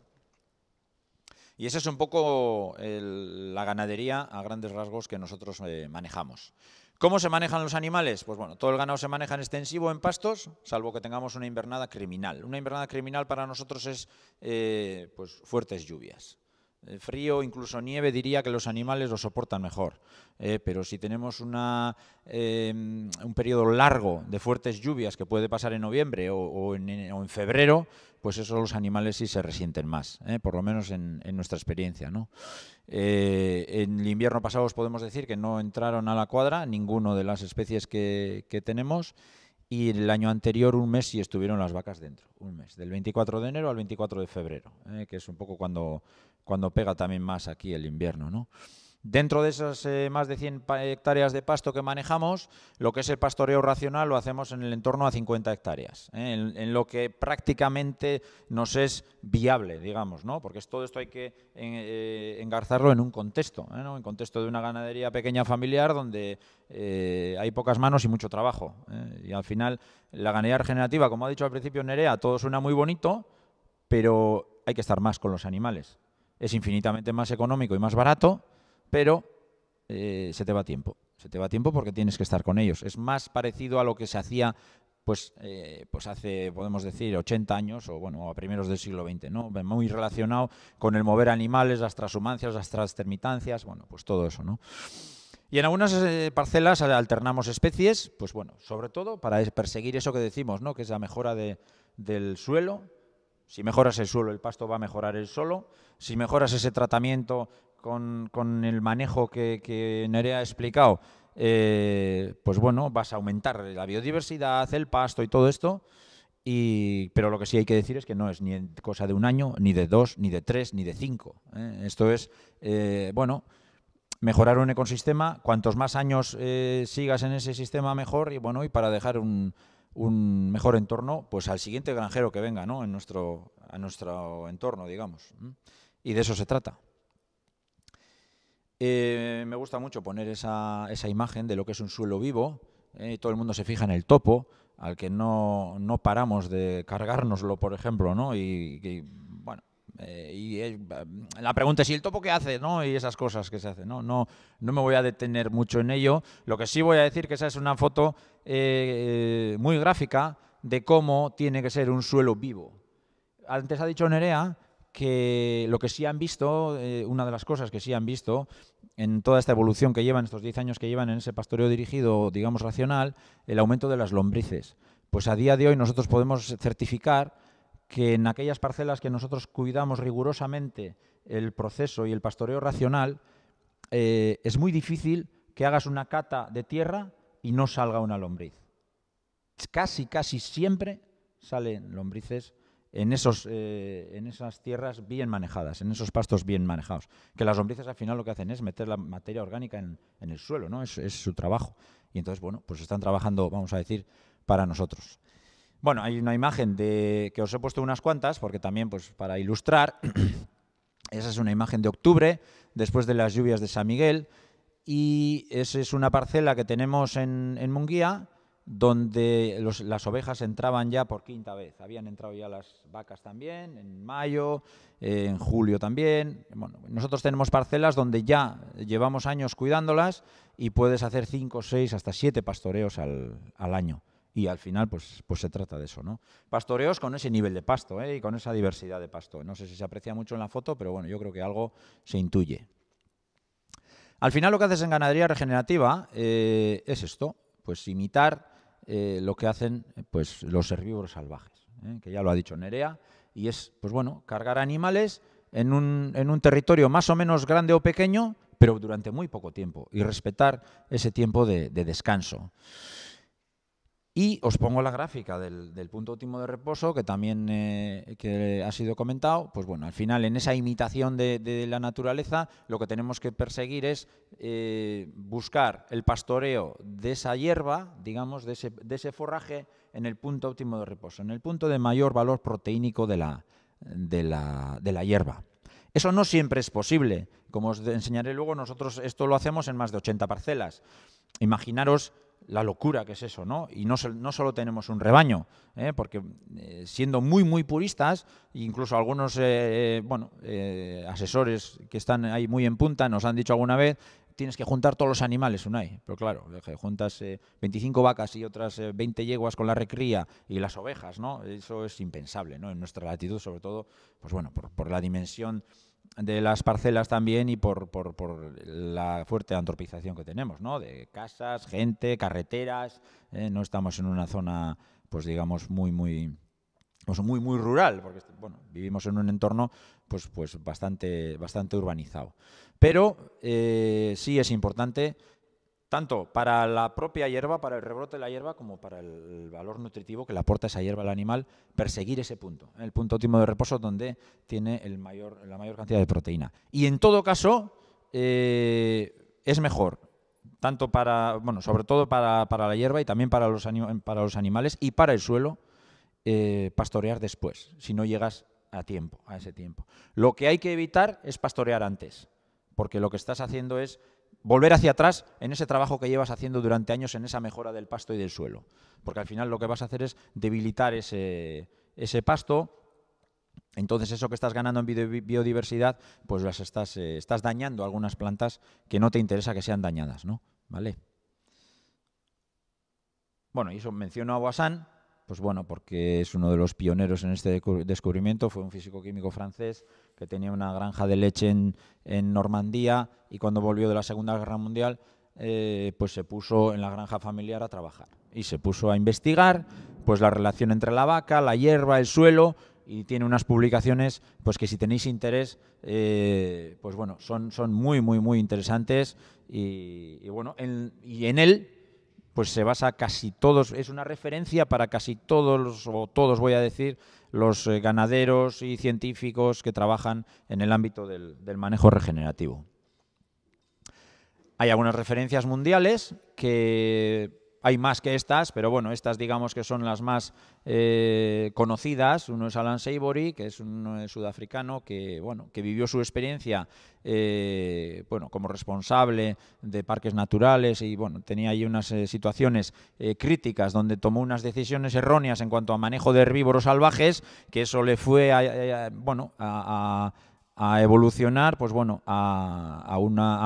Y esa es un poco la ganadería a grandes rasgos que nosotros eh, manejamos. ¿Cómo se manejan los animales? Pues bueno, todo el ganado se maneja en extensivo en pastos, salvo que tengamos una invernada criminal. Una invernada criminal para nosotros es eh, pues fuertes lluvias. Eh, frío, incluso nieve, diría que los animales lo soportan mejor. Eh, pero si tenemos em, un periodo largo de fuertes lluvias que puede pasar en noviembre o, en, febrero, pues eso los animales sí se resienten más, eh, por lo menos en, nuestra experiencia. en el invierno pasado os podemos decir que no entraron a la cuadra ninguno de las especies que, tenemos y el año anterior un mes sí estuvieron las vacas dentro, un mes, del 24 de enero al 24 de febrero, que es un poco cuando cuando pega también más aquí el invierno. ¿no? Dentro de esas eh, más de 100 hectáreas de pasto que manejamos, lo que es el pastoreo racional lo hacemos en el entorno a 50 hectáreas, ¿eh? en, lo que prácticamente nos es viable, digamos, ¿no? porque todo esto hay que eh, engarzarlo en un contexto, ¿no? en contexto de una ganadería pequeña familiar donde hay pocas manos y mucho trabajo. Y al final, la ganadería regenerativa, como ha dicho al principio Nerea, todo suena muy bonito, pero hay que estar más con los animales es infinitamente más económico y más barato, pero eh, se te va tiempo. Se te va tiempo porque tienes que estar con ellos. Es más parecido a lo que se hacía pues, eh, pues hace, podemos decir, 80 años o bueno, a primeros del siglo XX, ¿no? Muy relacionado con el mover animales, las transhumancias, las transtermitancias, bueno, pues todo eso, ¿no? Y en algunas eh, parcelas alternamos especies, pues bueno, sobre todo para perseguir eso que decimos, ¿no? Que es la mejora del suelo, si mejoras el suelo, el pasto va a mejorar el suelo. Si mejoras ese tratamiento con, el manejo que, Nerea ha explicado, eh, pues bueno, vas a aumentar la biodiversidad, el pasto y todo esto. pero lo que sí hay que decir es que no es ni cosa de un año, ni de dos, ni de tres, ni de cinco. ¿eh? Esto es, eh, bueno, mejorar un ecosistema. Cuantos más años sigas en ese sistema, mejor. Y bueno, y para dejar un, un mejor entorno pues al siguiente granjero que venga ¿no? en nuestro, a nuestro entorno, digamos. Y de eso se trata. Eh, me gusta mucho poner esa, imagen de lo que es un suelo vivo. ¿eh? todo el mundo se fija en el topo, al que no, paramos de cargárnoslo, por ejemplo, ¿no? Eh, y mm, la pregunta es, ¿y el topo qué hace? Y esas cosas que se hacen. ¿no? No, no me voy a detener mucho en ello. Lo que sí voy a decir que esa es una foto eh, eh, muy gráfica de cómo tiene que ser un suelo vivo. Antes ha dicho Nerea que lo que sí han visto, una de las cosas que sí han visto en toda esta evolución que llevan, estos 10 años que llevan en ese pastoreo dirigido, digamos, racional, el aumento de las lombrices. Pues a día de hoy nosotros podemos certificar que en aquellas parcelas que nosotros cuidamos rigurosamente el proceso y el pastoreo racional, eh, es muy difícil que hagas una cata de tierra y no salga una lombriz. Casi, casi siempre salen lombrices en, esos, eh, en esas tierras bien manejadas, en esos pastos bien manejados. Que las lombrices al final lo que hacen es meter la materia orgánica en, el suelo, ¿no? es, su trabajo. Y entonces, bueno, pues están trabajando, vamos a decir, para nosotros. Bueno, hay una imagen de que os he puesto unas cuantas, porque también pues, para ilustrar, (clears throat) esa es una imagen de octubre, después de las lluvias de San Miguel, y esa es una parcela que tenemos en, Munguía, donde las ovejas entraban ya por quinta vez. Habían entrado ya las vacas también, en mayo, en julio también. Bueno, nosotros tenemos parcelas donde ya llevamos años cuidándolas y puedes hacer cinco, seis, hasta siete pastoreos al año y al final pues, pues se trata de eso. ¿no? Pastoreos con ese nivel de pasto ¿eh? y con esa diversidad de pasto. No sé si se aprecia mucho en la foto, pero bueno, yo creo que algo se intuye. Al final lo que haces en ganadería regenerativa eh, es esto, pues imitar eh, lo que hacen pues, los herbívoros salvajes, que ya lo ha dicho Nerea, y es pues bueno, cargar animales en un, territorio más o menos grande o pequeño, pero durante muy poco tiempo, y respetar ese tiempo de descanso. Y os pongo la gráfica del, punto óptimo de reposo, que también eh, ha sido comentado. Pues bueno, al final, en esa imitación de, la naturaleza, lo que tenemos que perseguir es eh, buscar el pastoreo de esa hierba, digamos, de ese, forraje, en el punto óptimo de reposo, en el punto de mayor valor proteínico de la, de la, de la hierba. Eso no siempre es posible. Como os enseñaré luego, nosotros esto lo hacemos en más de 80 parcelas. Imaginaros la locura que es eso, ¿no? Y no, no solo tenemos un rebaño, ¿eh? porque eh, siendo muy, muy puristas, incluso algunos eh, bueno, asesores que están ahí muy en punta nos han dicho alguna vez, tienes que juntar todos los animales, Unai. Pero claro, juntas 25 vacas y otras 20 yeguas con la recría y las ovejas, ¿no? Eso es impensable, ¿no? En nuestra latitud, sobre todo, pues bueno, por la dimensión de las parcelas también y por, por, por, la fuerte antropización que tenemos, ¿no? De casas, gente, carreteras. ¿eh? no estamos en una zona, pues digamos, muy, muy, pues, muy, muy rural, porque bueno, vivimos en un entorno pues, pues bastante, bastante urbanizado. Pero eh, sí es importante tanto para la propia hierba, para el rebrote de la hierba, como para el valor nutritivo que le aporta esa hierba al animal, perseguir ese punto, el punto óptimo de reposo donde tiene la mayor cantidad de proteína. Y en todo caso, eh, es mejor, tanto para, bueno, sobre todo para, la hierba y también para los, animales y para el suelo, eh, pastorear después, si no llegas a tiempo, a ese tiempo. Lo que hay que evitar es pastorear antes, porque lo que estás haciendo es volver hacia atrás en ese trabajo que llevas haciendo durante años en esa mejora del pasto y del suelo. Porque al final lo que vas a hacer es debilitar ese, pasto. Entonces eso que estás ganando en biodiversidad, pues las estás, eh, estás dañando algunas plantas que no te interesa que sean dañadas, ¿no? ¿Vale? Bueno, y eso menciono a Guasán, pues bueno, porque es uno de los pioneros en este descubrimiento, fue un físico químico francés que tenía una granja de leche en, Normandía y cuando volvió de la Segunda Guerra Mundial, eh, pues se puso en la granja familiar a trabajar y se puso a investigar pues la relación entre la vaca, la hierba, el suelo y tiene unas publicaciones pues que si tenéis interés eh, pues bueno son, son muy muy muy interesantes y, bueno y en él pues se basa casi todos, es una referencia para casi todos, o todos voy a decir, los eh, ganaderos y científicos que trabajan en el ámbito del, del manejo regenerativo. Hay algunas referencias mundiales que hay más que estas, pero bueno, estas digamos que son las más eh, conocidas. Uno es Alan Savory, que es un eh, sudafricano que, bueno, que vivió su experiencia eh, bueno, como responsable de parques naturales y bueno, tenía ahí unas situaciones críticas donde tomó unas decisiones erróneas en cuanto a manejo de herbívoros salvajes, que eso le fue bueno, a a evolucionar, pues bueno, a,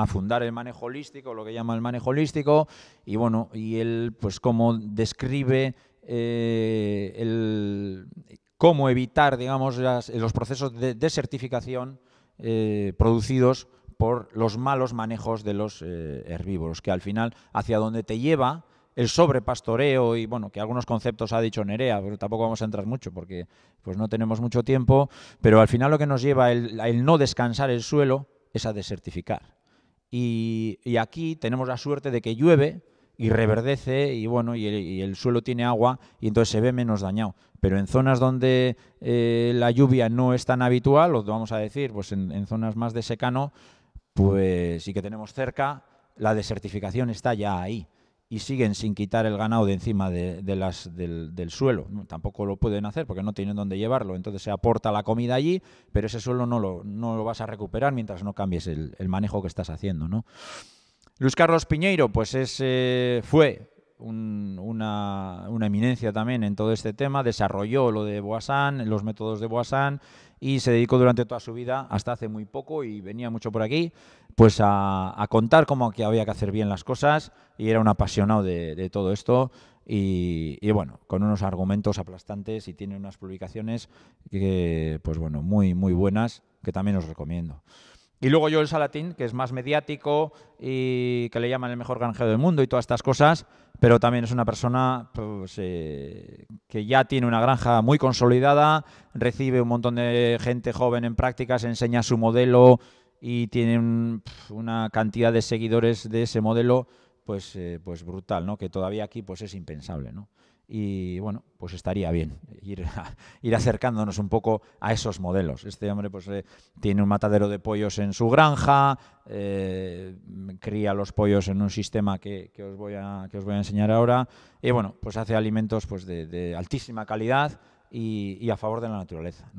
fundar el manejo holístico, lo que llama el manejo holístico, y bueno, y él, pues cómo describe eh, cómo evitar, digamos, los procesos de desertificación eh, producidos por los malos manejos de los eh, herbívoros, que al final hacia dónde te lleva el sobrepastoreo y bueno, que algunos conceptos ha dicho Nerea, pero tampoco vamos a entrar mucho porque pues no tenemos mucho tiempo, pero al final lo que nos lleva el, no descansar el suelo es a desertificar. Y, aquí tenemos la suerte de que llueve y reverdece y bueno, y el, suelo tiene agua y entonces se ve menos dañado. Pero en zonas donde eh, la lluvia no es tan habitual, o vamos a decir, pues en, en zonas más de secano, pues sí que tenemos cerca, la desertificación está ya ahí y siguen sin quitar el ganado de encima de, del, suelo. Tampoco lo pueden hacer porque no tienen dónde llevarlo. Entonces se aporta la comida allí, pero ese suelo no lo, no lo vas a recuperar mientras no cambies el, manejo que estás haciendo. ¿no? Luis Carlos Piñeiro, pues eh, fue una, eminencia también en todo este tema, desarrolló lo de Boasán, los métodos de Boasán, y se dedicó durante toda su vida, hasta hace muy poco, y venía mucho por aquí, pues a, contar cómo que había que hacer bien las cosas, y era un apasionado de, todo esto, y, bueno, con unos argumentos aplastantes y tiene unas publicaciones que, pues bueno, muy, muy buenas, que también os recomiendo. Y luego yo el Salatín, que es más mediático y que le llaman el mejor granjero del mundo y todas estas cosas, pero también es una persona pues, eh, que ya tiene una granja muy consolidada, recibe un montón de gente joven en prácticas, enseña su modelo y tiene una cantidad de seguidores de ese modelo pues, eh, pues brutal, ¿no? que todavía aquí pues, es impensable. ¿no? y bueno, pues estaría bien ir, (laughs) ir, acercándonos un poco a esos modelos. Este hombre pues eh, tiene un matadero de pollos en su granja, eh, cría los pollos en un sistema que, os voy a, que os voy a enseñar ahora y bueno, pues hace alimentos pues de, altísima calidad y, a favor de la naturaleza,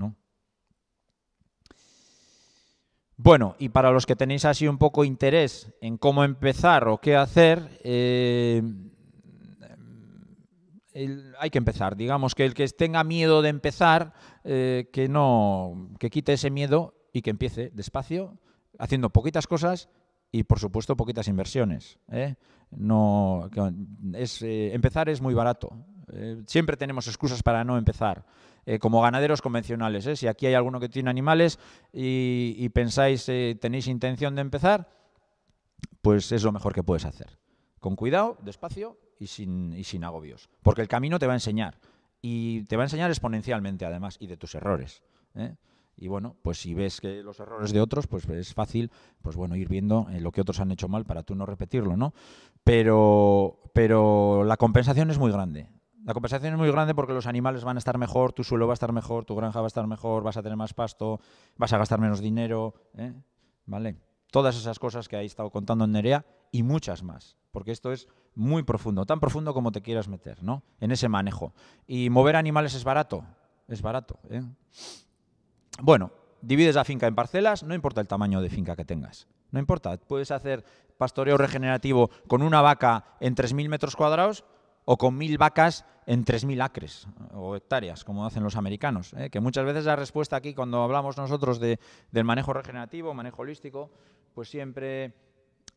Bueno, y para los que tenéis así un poco interés en cómo empezar o qué hacer, eh, hay que empezar. Digamos que el que tenga miedo de empezar, eh, que no, que quite ese miedo y que empiece despacio, haciendo poquitas cosas y, por supuesto, poquitas inversiones. ¿eh? No, es, eh, empezar es muy barato. siempre tenemos excusas para no empezar. como ganaderos convencionales, si aquí hay alguno que tiene animales y, y pensáis, tenéis intención de empezar, pues es lo mejor que puedes hacer. Con cuidado, despacio y sin, agobios. Porque el camino te va a enseñar. Y te va a enseñar exponencialmente, además, y de tus errores. ¿eh? Y bueno, pues si ves que los errores de otros, pues es fácil, pues bueno, ir viendo eh, lo que otros han hecho mal para tú no repetirlo, ¿no? Pero, pero la compensación es muy grande. La compensación es muy grande porque los animales van a estar mejor, tu suelo va a estar mejor, tu granja va a estar mejor, vas a tener más pasto, vas a gastar menos dinero, ¿eh? ¿vale? Todas esas cosas que he estado contando en Nerea y muchas más, porque esto es muy profundo, tan profundo como te quieras meter, ¿no? En ese manejo. Y mover animales es barato, es barato. ¿eh? Bueno, divides la finca en parcelas, no importa el tamaño de finca que tengas, no importa. Puedes hacer pastoreo regenerativo con una vaca en 3.000 metros cuadrados o con 1.000 vacas en 3.000 acres o hectáreas, como hacen los americanos. ¿eh? Que muchas veces la respuesta aquí, cuando hablamos nosotros del manejo regenerativo, manejo holístico, pues siempre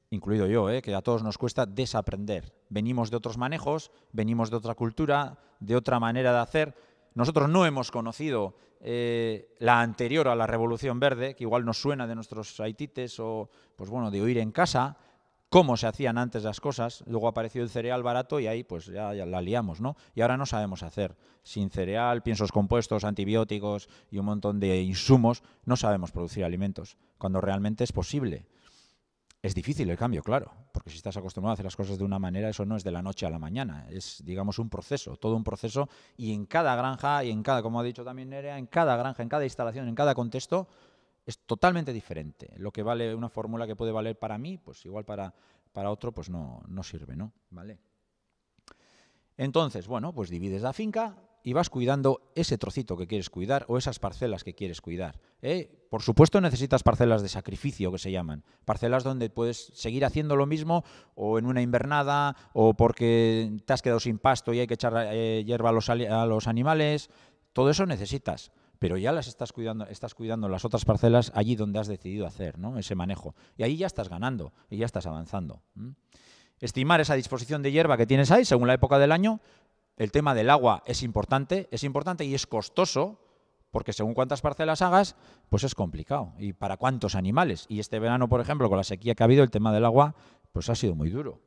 incluido yo, ¿eh? que a todos nos cuesta desaprender. Venimos de otros manejos, venimos de otra cultura, de otra manera de hacer. Nosotros no hemos conocido eh, la anterior a la Revolución Verde, que igual nos suena de nuestros haitites o, pues bueno, de oír en casa cómo se hacían antes las cosas. Luego apareció el cereal barato y ahí pues ya, ya la liamos, ¿no? Y ahora no sabemos hacer. Sin cereal, piensos compuestos, antibióticos y un montón de insumos, no sabemos producir alimentos, cuando realmente es posible. Es difícil el cambio, claro, porque si estás acostumbrado a hacer las cosas de una manera, eso no es de la noche a la mañana, es, digamos, un proceso, todo un proceso, y en cada granja, y en cada, como ha dicho también Nerea, en cada granja, en cada instalación, en cada contexto, es totalmente diferente. Lo que vale una fórmula que puede valer para mí, pues igual para, para otro, pues no, no sirve, ¿no? ¿Vale? Entonces, bueno, pues divides la finca, y vas cuidando ese trocito que quieres cuidar o esas parcelas que quieres cuidar. ¿eh? Por supuesto necesitas parcelas de sacrificio que se llaman, parcelas donde puedes seguir haciendo lo mismo o en una invernada o porque te has quedado sin pasto y hay que echar eh, hierba a los, a los animales, todo eso necesitas pero ya las estás cuidando, estás cuidando las otras parcelas allí donde has decidido hacer ¿no? ese manejo. Y ahí ya estás ganando y ya estás avanzando. Estimar esa disposición de hierba que tienes ahí según la época del año el tema del agua es importante, es importante y es costoso, porque según cuántas parcelas hagas, pues es complicado. ¿Y para cuántos animales? Y este verano, por ejemplo, con la sequía que ha habido, el tema del agua, pues ha sido muy duro.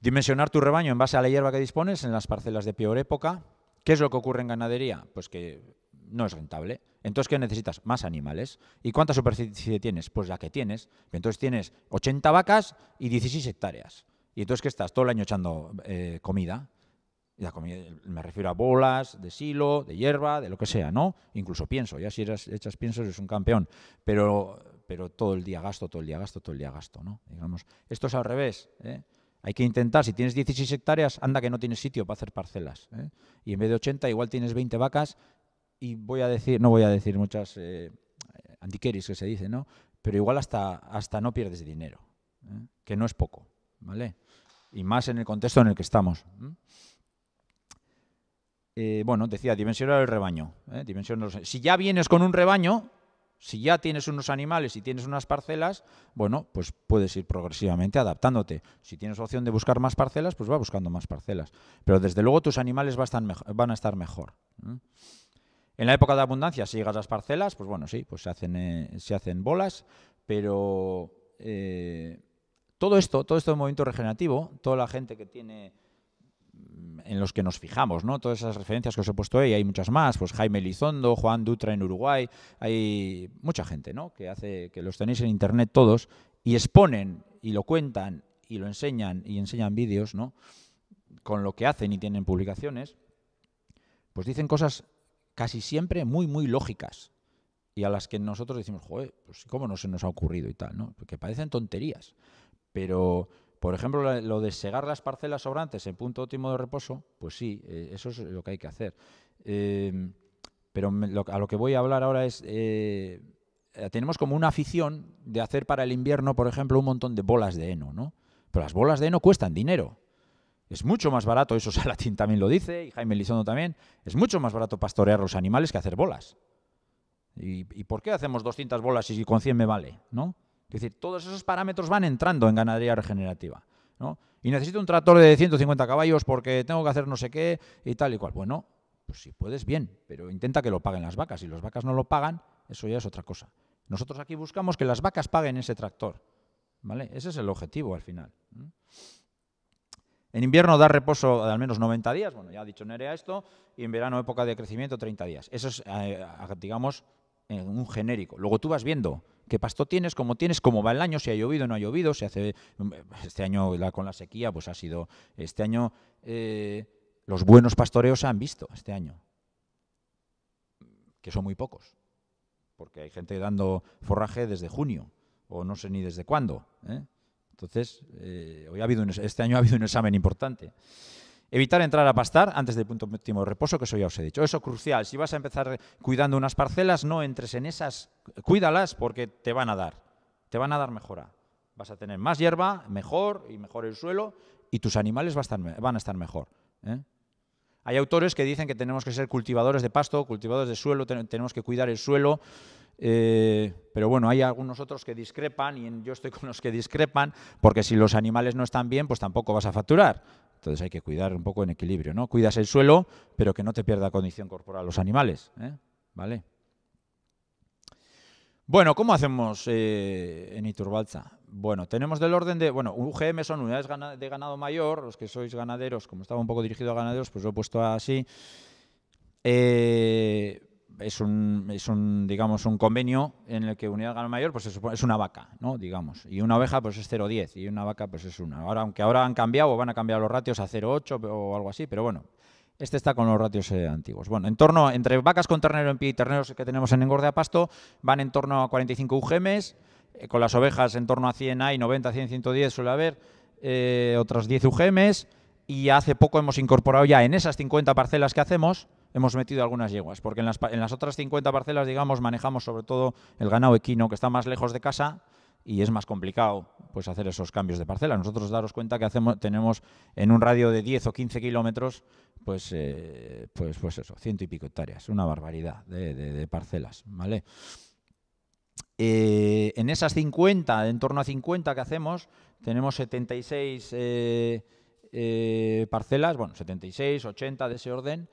Dimensionar tu rebaño en base a la hierba que dispones en las parcelas de peor época. ¿Qué es lo que ocurre en ganadería? Pues que no es rentable. Entonces, ¿qué necesitas? Más animales. ¿Y cuánta superficie tienes? Pues la que tienes. Entonces tienes 80 vacas y 16 hectáreas. ¿Y entonces qué estás? Todo el año echando eh, comida me refiero a bolas, de silo, de hierba, de lo que sea, ¿no? Incluso pienso, ya si echas pienso eres un campeón, pero, pero todo el día gasto, todo el día gasto, todo el día gasto, ¿no? Digamos, esto es al revés, ¿eh? Hay que intentar, si tienes 16 hectáreas, anda que no tienes sitio para hacer parcelas. ¿eh? Y en vez de 80, igual tienes 20 vacas y voy a decir, no voy a decir muchas eh, antiqueris que se dice, ¿no? Pero igual hasta, hasta no pierdes dinero, ¿eh? que no es poco, ¿vale? Y más en el contexto en el que estamos. Eh, bueno, decía, dimensionar el rebaño. ¿eh? Si ya vienes con un rebaño, si ya tienes unos animales y tienes unas parcelas, bueno, pues puedes ir progresivamente adaptándote. Si tienes opción de buscar más parcelas, pues va buscando más parcelas. Pero desde luego tus animales van a estar mejor. En la época de abundancia, si llegas a las parcelas, pues bueno, sí, pues se hacen, eh, se hacen bolas, pero todo esto, todo esto de movimiento regenerativo, toda la gente que tiene en los que nos fijamos, ¿no? Todas esas referencias que os he puesto ahí, hay muchas más, pues Jaime Lizondo, Juan Dutra en Uruguay, hay mucha gente, ¿no? Que hace, que los tenéis en internet todos y exponen y lo cuentan y lo enseñan y enseñan vídeos, ¿no? Con lo que hacen y tienen publicaciones, pues dicen cosas casi siempre muy, muy lógicas y a las que nosotros decimos, joder, pues cómo no se nos ha ocurrido y tal, ¿no? Porque parecen tonterías, pero por ejemplo, lo de segar las parcelas sobrantes en punto óptimo de reposo, pues sí, eh, eso es lo que hay que hacer. Em, pero a lo que voy a hablar ahora es, eh, tenemos como una afición de hacer para el invierno, por ejemplo, un montón de bolas de heno, ¿no? Pero las bolas de heno cuestan dinero. Es mucho más barato, eso (laughs) Salatín también lo dice, y Jaime Lizondo también, es mucho más barato pastorear los animales que hacer bolas. ¿Y, por qué hacemos 200 bolas y con 100 me vale? ¿No? Es decir, todos esos parámetros van entrando en ganadería regenerativa. Y necesito un tractor de 150 caballos porque tengo que hacer no sé qué y tal y cual. Bueno, pues si puedes, bien, pero intenta que lo paguen las vacas. Si las vacas no lo pagan, eso ya es otra cosa. Nosotros aquí buscamos que las vacas paguen ese tractor. ¿Vale? Ese es el objetivo al final. En invierno da reposo de al menos 90 días, bueno, ya ha dicho Nerea esto, y en verano época de crecimiento 30 días. Eso es, eh, digamos, eh, un genérico. Luego tú vas viendo qué pasto tienes, cómo tienes, cómo va el año, si ha llovido, o no ha llovido, si hace mm, este año con la sequía, pues ha sido este año eh, los buenos pastoreos se han visto este año, que son muy pocos, porque hay gente dando forraje desde junio o no sé ni desde cuándo. ¿eh? Entonces, eh, hoy ha habido este año ha habido un examen importante. Evitar entrar a pastar antes del punto óptimo de reposo, que eso ya os he dicho. Eso es crucial. Si vas a empezar cuidando unas parcelas, no entres en esas, cuídalas porque te van a dar. Te van a dar mejora. Vas a tener más hierba, mejor y mejor el suelo y tus animales van a estar mejor. ¿eh? Hay autores que dicen que tenemos que ser cultivadores de pasto, cultivadores de suelo, tenemos que cuidar el suelo. Eh, pero bueno, hay algunos otros que discrepan y yo estoy con los que discrepan, porque si los animales no están bien, pues tampoco vas a facturar. Entonces hay que cuidar un poco en equilibrio, ¿no? Cuidas el suelo, pero que no te pierda condición corporal los animales, ¿eh? ¿vale? Bueno, ¿cómo hacemos eh, en Iturbalza? Bueno, tenemos del orden de, bueno, UGM son unidades de ganado mayor, los que sois ganaderos, como estaba un poco dirigido a ganaderos, pues lo he puesto así. Eh, es un, digamos, un convenio en el que unidad gano mayor pues es, una vaca, ¿no? digamos. Y una oveja pues es 0,10 y una vaca pues es una. Ahora, aunque ahora han cambiado o van a cambiar los ratios a 0,8 o algo así, pero bueno, este está con los ratios eh, antiguos. Bueno, en torno, entre vacas con ternero en pie y terneros que tenemos en engorde a pasto, van en torno a 45 UGMs, eh, con las ovejas en torno a 100 hay, 90, 100, 110 suele haber, eh, otras 10 UGMs, y hace poco hemos incorporado ya en esas 50 parcelas que hacemos, hemos metido algunas yeguas, porque en las, otras 50 parcelas, digamos, manejamos sobre todo el ganado equino, que está más lejos de casa, y es más complicado pues hacer esos cambios de parcela. Nosotros daros cuenta que hacemos, tenemos en un radio de 10 o 15 kilómetros, pues, eh, pues, pues, eso, ciento y pico hectáreas, una barbaridad de, parcelas, ¿vale? Eh, en esas 50, en torno a 50 que hacemos, tenemos 76 eh, parcelas, bueno, 76, 80 de ese orden,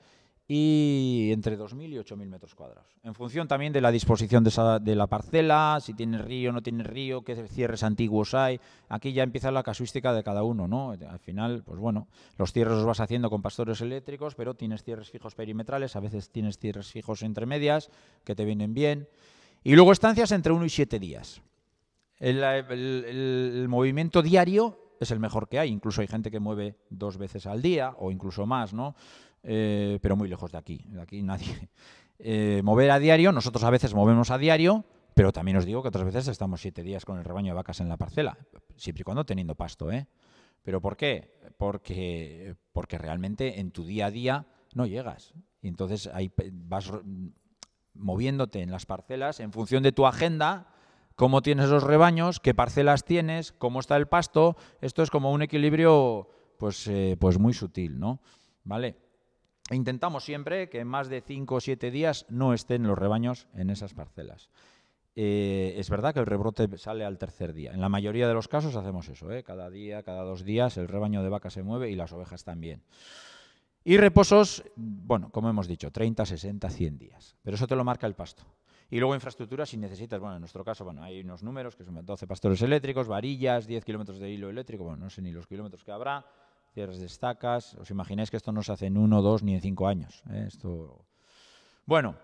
y entre 2.000 y 8.000 metros cuadrados. En función también de la disposición de, la parcela, si tiene río, no tiene río, qué cierres antiguos hay. Aquí ya empieza la casuística de cada uno, ¿no? Al final, pues bueno, los cierres los vas haciendo con pastores eléctricos, pero tienes cierres fijos perimetrales, a veces tienes cierres fijos entre medias, que te vienen bien. Y luego estancias entre 1 y 7 días. el movimiento diario es el mejor que hay. Incluso hay gente que mueve dos veces al día o incluso más, ¿no? Eh, pero muy lejos de aquí. De aquí nadie. (laughs) Eh, mover a diario, nosotros a veces movemos a diario, pero también os digo que otras veces estamos siete días con el rebaño de vacas en la parcela, siempre y cuando teniendo pasto, ¿eh? ¿Pero por qué? Porque, porque realmente en tu día a día no llegas. Y entonces ahí vas moviéndote en las parcelas en función de tu agenda, cómo tienes los rebaños, qué parcelas tienes, cómo está el pasto. Esto es como un equilibrio pues, eh, pues muy sutil, ¿no? ¿Vale? Intentamos siempre que en más de 5 o 7 días no estén los rebaños en esas parcelas. Eh, es verdad que el rebrote sale al tercer día. En la mayoría de los casos hacemos eso. ¿eh? Cada día, cada dos días, el rebaño de vacas se mueve y las ovejas también. Y reposos, bueno, como hemos dicho, 30, 60, 100 días. Pero eso te lo marca el pasto. Y luego infraestructura si necesitas, bueno, en nuestro caso, bueno, hay unos números que son 12 pastores eléctricos, varillas, 10 kilómetros de hilo eléctrico, bueno, no sé ni los kilómetros que habrá, destacas, Os imagináis que esto no se hace en uno, dos ni en cinco años. Eh? Esto... Bueno,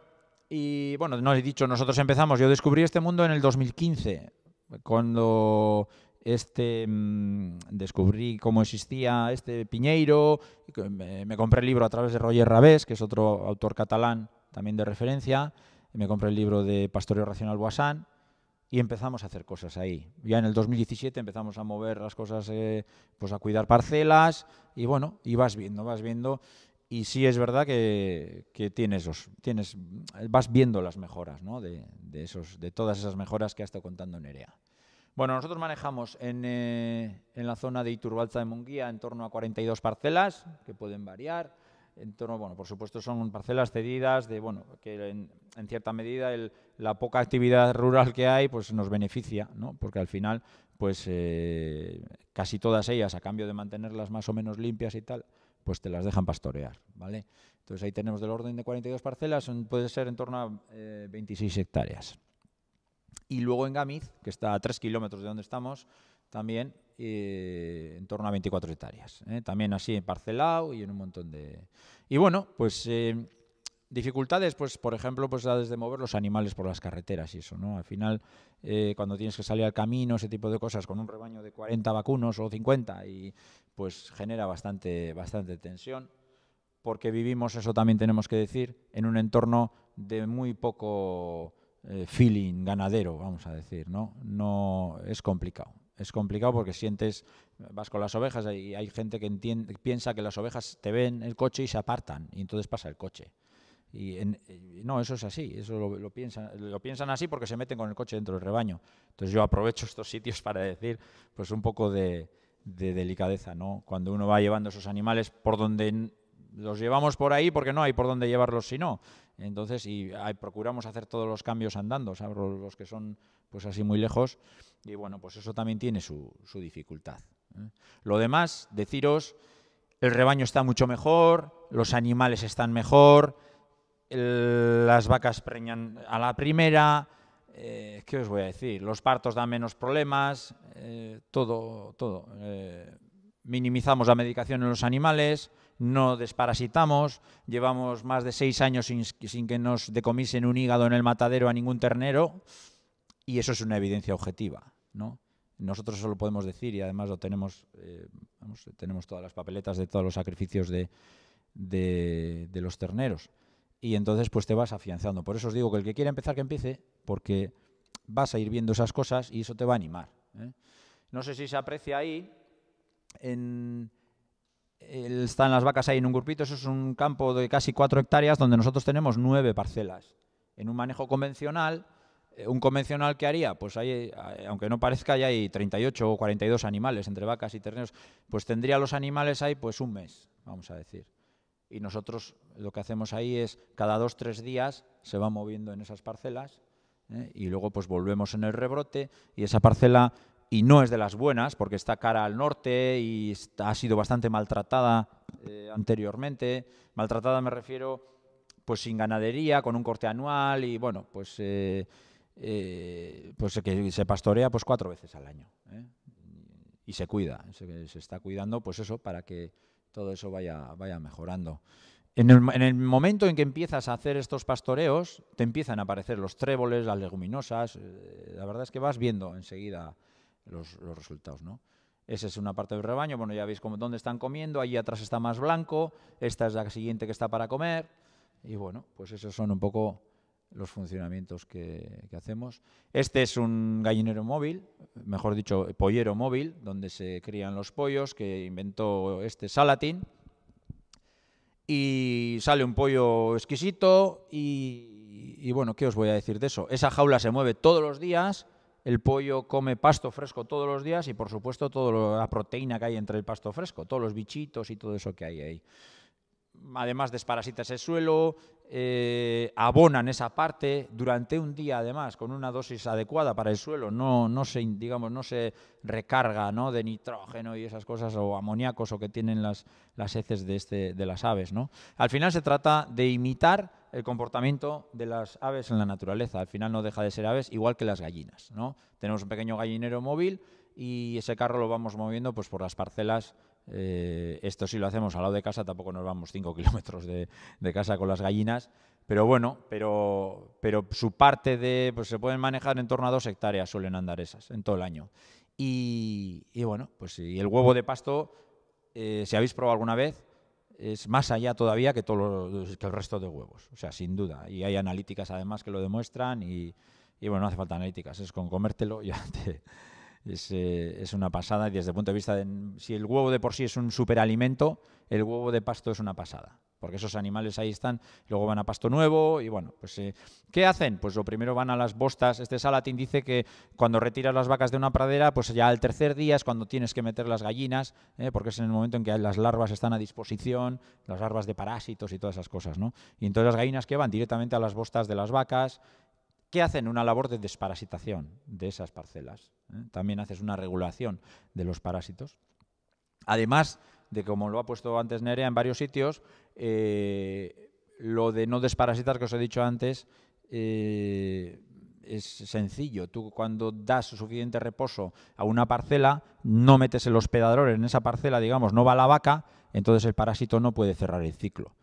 y bueno, no he dicho, nosotros empezamos, yo descubrí este mundo en el 2015, cuando este mm, descubrí cómo existía este Piñeiro, me, compré el libro a través de Roger Rabés, que es otro autor catalán también de referencia, me compré el libro de Pastorio Racional Boasán, y empezamos a hacer cosas ahí. Ya en el 2017 empezamos a mover las cosas, eh, pues a cuidar parcelas y bueno, y vas viendo, vas viendo. Y sí es verdad que, tienes, los, tienes, vas viendo las mejoras, ¿no? De, esos, de todas esas mejoras que ha estado contando Nerea. Bueno, nosotros manejamos en, eh, en la zona de Iturbalza de Munguía en torno a 42 parcelas, que pueden variar en torno, bueno, por supuesto son parcelas cedidas de, bueno, que en, cierta medida la poca actividad rural que hay, pues nos beneficia, ¿no? Porque al final, pues eh, casi todas ellas, a cambio de mantenerlas más o menos limpias y tal, pues te las dejan pastorear, ¿vale? Entonces ahí tenemos del orden de 42 parcelas, puede ser en torno a 26 eh, hectáreas. Y luego en Gamiz, que está a 3 kilómetros de donde estamos, también eh, en torno a 24 hectáreas. ¿eh? también así en parcelado y en un montón de... Y bueno, pues eh, dificultades, pues por ejemplo, pues la de mover los animales por las carreteras y eso, ¿no? Al final, cuando tienes que salir al camino, ese tipo de cosas, con un rebaño de 40 vacunos o 50, y pues genera bastante, bastante tensión, porque vivimos, eso también tenemos que decir, en un entorno de muy poco feeling ganadero, vamos a decir, ¿no? No es complicado. Es complicado porque sientes, vas con las ovejas y hay gente que piensa que las ovejas te ven el coche y se apartan y entonces pasa el coche. Y no, eso es así, eso lo, piensan, así porque se meten con el coche dentro del rebaño. Entonces yo aprovecho (laughs) estos sitios para decir pues un poco de, delicadeza, ¿no? Cuando uno va llevando esos animales por donde los llevamos por ahí porque no hay por dónde llevarlos si no. Entonces, y procuramos hacer todos los cambios andando, los que son pues así muy lejos. Y bueno, pues eso también tiene su, su dificultad. ¿eh? Lo demás, deciros, el rebaño está mucho mejor, los animales están mejor, las vacas preñan a la primera, eh, ¿qué os voy a decir? Los partos dan menos problemas, eh, todo, todo. minimizamos la medicación en los animales, no desparasitamos, llevamos más de seis años sin, que nos decomisen un hígado en el matadero a ningún ternero, y eso es una evidencia objetiva, ¿no? Nosotros eso lo podemos decir y además lo tenemos, eh, vamos, tenemos todas las papeletas de todos los sacrificios de, los terneros. Y entonces pues te vas afianzando. Por eso os digo que el que quiera empezar que empiece, porque vas a ir viendo esas cosas y eso te va a animar. ¿eh? No sé si se aprecia ahí en están las vacas ahí en un grupito, eso es un campo de casi cuatro hectáreas donde nosotros tenemos nueve parcelas. En un manejo convencional, eh, un convencional qué haría, pues ahí, eh, aunque no parezca, ya hay 38 o 42 animales entre vacas y terneros, pues tendría los animales ahí pues un mes, vamos a decir. Y nosotros lo que hacemos ahí es cada dos, tres días se va moviendo en esas parcelas ¿eh? y luego pues volvemos en el rebrote y esa parcela y no es de las buenas porque está cara al norte y ha sido bastante maltratada eh, anteriormente. Maltratada me refiero pues sin ganadería, con un corte anual y bueno, pues, eh, eh, pues que se pastorea pues cuatro veces al año y se cuida, se, está cuidando pues eso para que todo eso vaya, vaya mejorando. en el, momento en que empiezas a hacer estos pastoreos, te empiezan a aparecer los tréboles, las leguminosas. la verdad es que vas viendo enseguida los, resultados, ¿no? Esa es una parte del rebaño. Bueno, ya veis cómo, dónde están comiendo. Allí atrás está más blanco. Esta es la siguiente que está para comer. Y bueno, pues esos son un poco los funcionamientos que, hacemos. Este es un gallinero móvil, mejor dicho, pollero móvil, donde se crían los pollos, que inventó este Salatin. Y sale un pollo exquisito y, y bueno, ¿qué os voy a decir de eso? Esa jaula se mueve todos los días el pollo come pasto fresco todos los días y por supuesto toda la proteína que hay entre el pasto fresco, todos los bichitos y todo eso que hay ahí. Además desparasita el suelo, eh, abonan esa parte durante un día, además, con una dosis adecuada para el suelo. No, no se, digamos, no se recarga ¿no? de nitrógeno y esas cosas, o amoníacos, o que tienen las, las heces de, este, de las aves. ¿no? Al final se trata de imitar el comportamiento de las aves en la naturaleza. Al final no deja de ser aves, igual que las gallinas. ¿no? Tenemos un pequeño gallinero móvil y ese carro lo vamos moviendo pues, por las parcelas eh, esto sí lo hacemos al lado de casa, tampoco nos vamos 5 (laughs) kilómetros de, casa con las gallinas. Pero bueno, pero, su parte de, pues se pueden manejar en torno a dos hectáreas, suelen andar esas, en todo el año. Y, bueno, pues y el huevo de pasto, eh, si habéis probado alguna vez, es más allá todavía que, todo el resto de huevos, o sea, sin duda. Y hay analíticas además que lo demuestran y, bueno, no hace falta analíticas, es con comértelo y ya eh, es, una pasada. Y desde el punto de vista de si el huevo de por sí es un superalimento, el huevo de pasto es una pasada. Porque esos animales ahí están, luego van a pasto nuevo y bueno, pues eh, ¿qué hacen? Pues lo primero van a las bostas. Este Salatín dice que cuando retiras las vacas de una pradera, pues ya al tercer día es cuando tienes que meter las gallinas, eh, porque es en el momento en que las larvas están a disposición, las larvas de parásitos y todas esas cosas, ¿no? Y entonces las gallinas que van directamente a las bostas de las vacas, ¿Qué hacen una labor de desparasitación de esas parcelas. ¿eh? También haces una regulación de los parásitos. Además de, como lo ha puesto antes Nerea en varios sitios, eh, lo de no desparasitar que os he dicho antes eh, es sencillo. Tú cuando das suficiente reposo a una parcela, no metes el hospedador en esa parcela, digamos, no va la vaca, entonces el parásito no puede cerrar el ciclo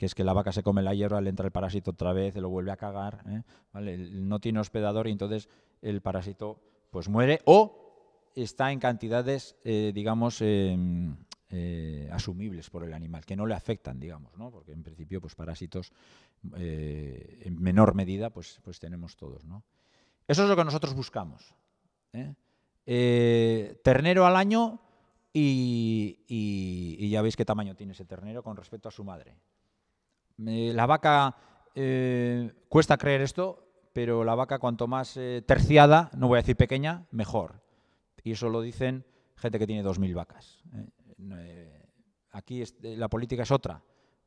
que es que la vaca se come la hierba, le entra el parásito otra vez, se lo vuelve a cagar, ¿eh? no tiene hospedador y entonces el parásito pues muere o está en cantidades, eh, digamos, eh, asumibles por el animal, que no le afectan, digamos, ¿no? porque en principio pues parásitos en menor medida pues, pues tenemos todos. ¿no? Eso es lo que nosotros buscamos. ternero al año y ya veis qué tamaño tiene ese ternero con respecto a su madre la vaca, eh, cuesta creer esto, pero la vaca cuanto más eh, terciada, no voy a decir pequeña, mejor. Y eso lo dicen gente que tiene 2.000 vacas. Eh. aquí la política es otra,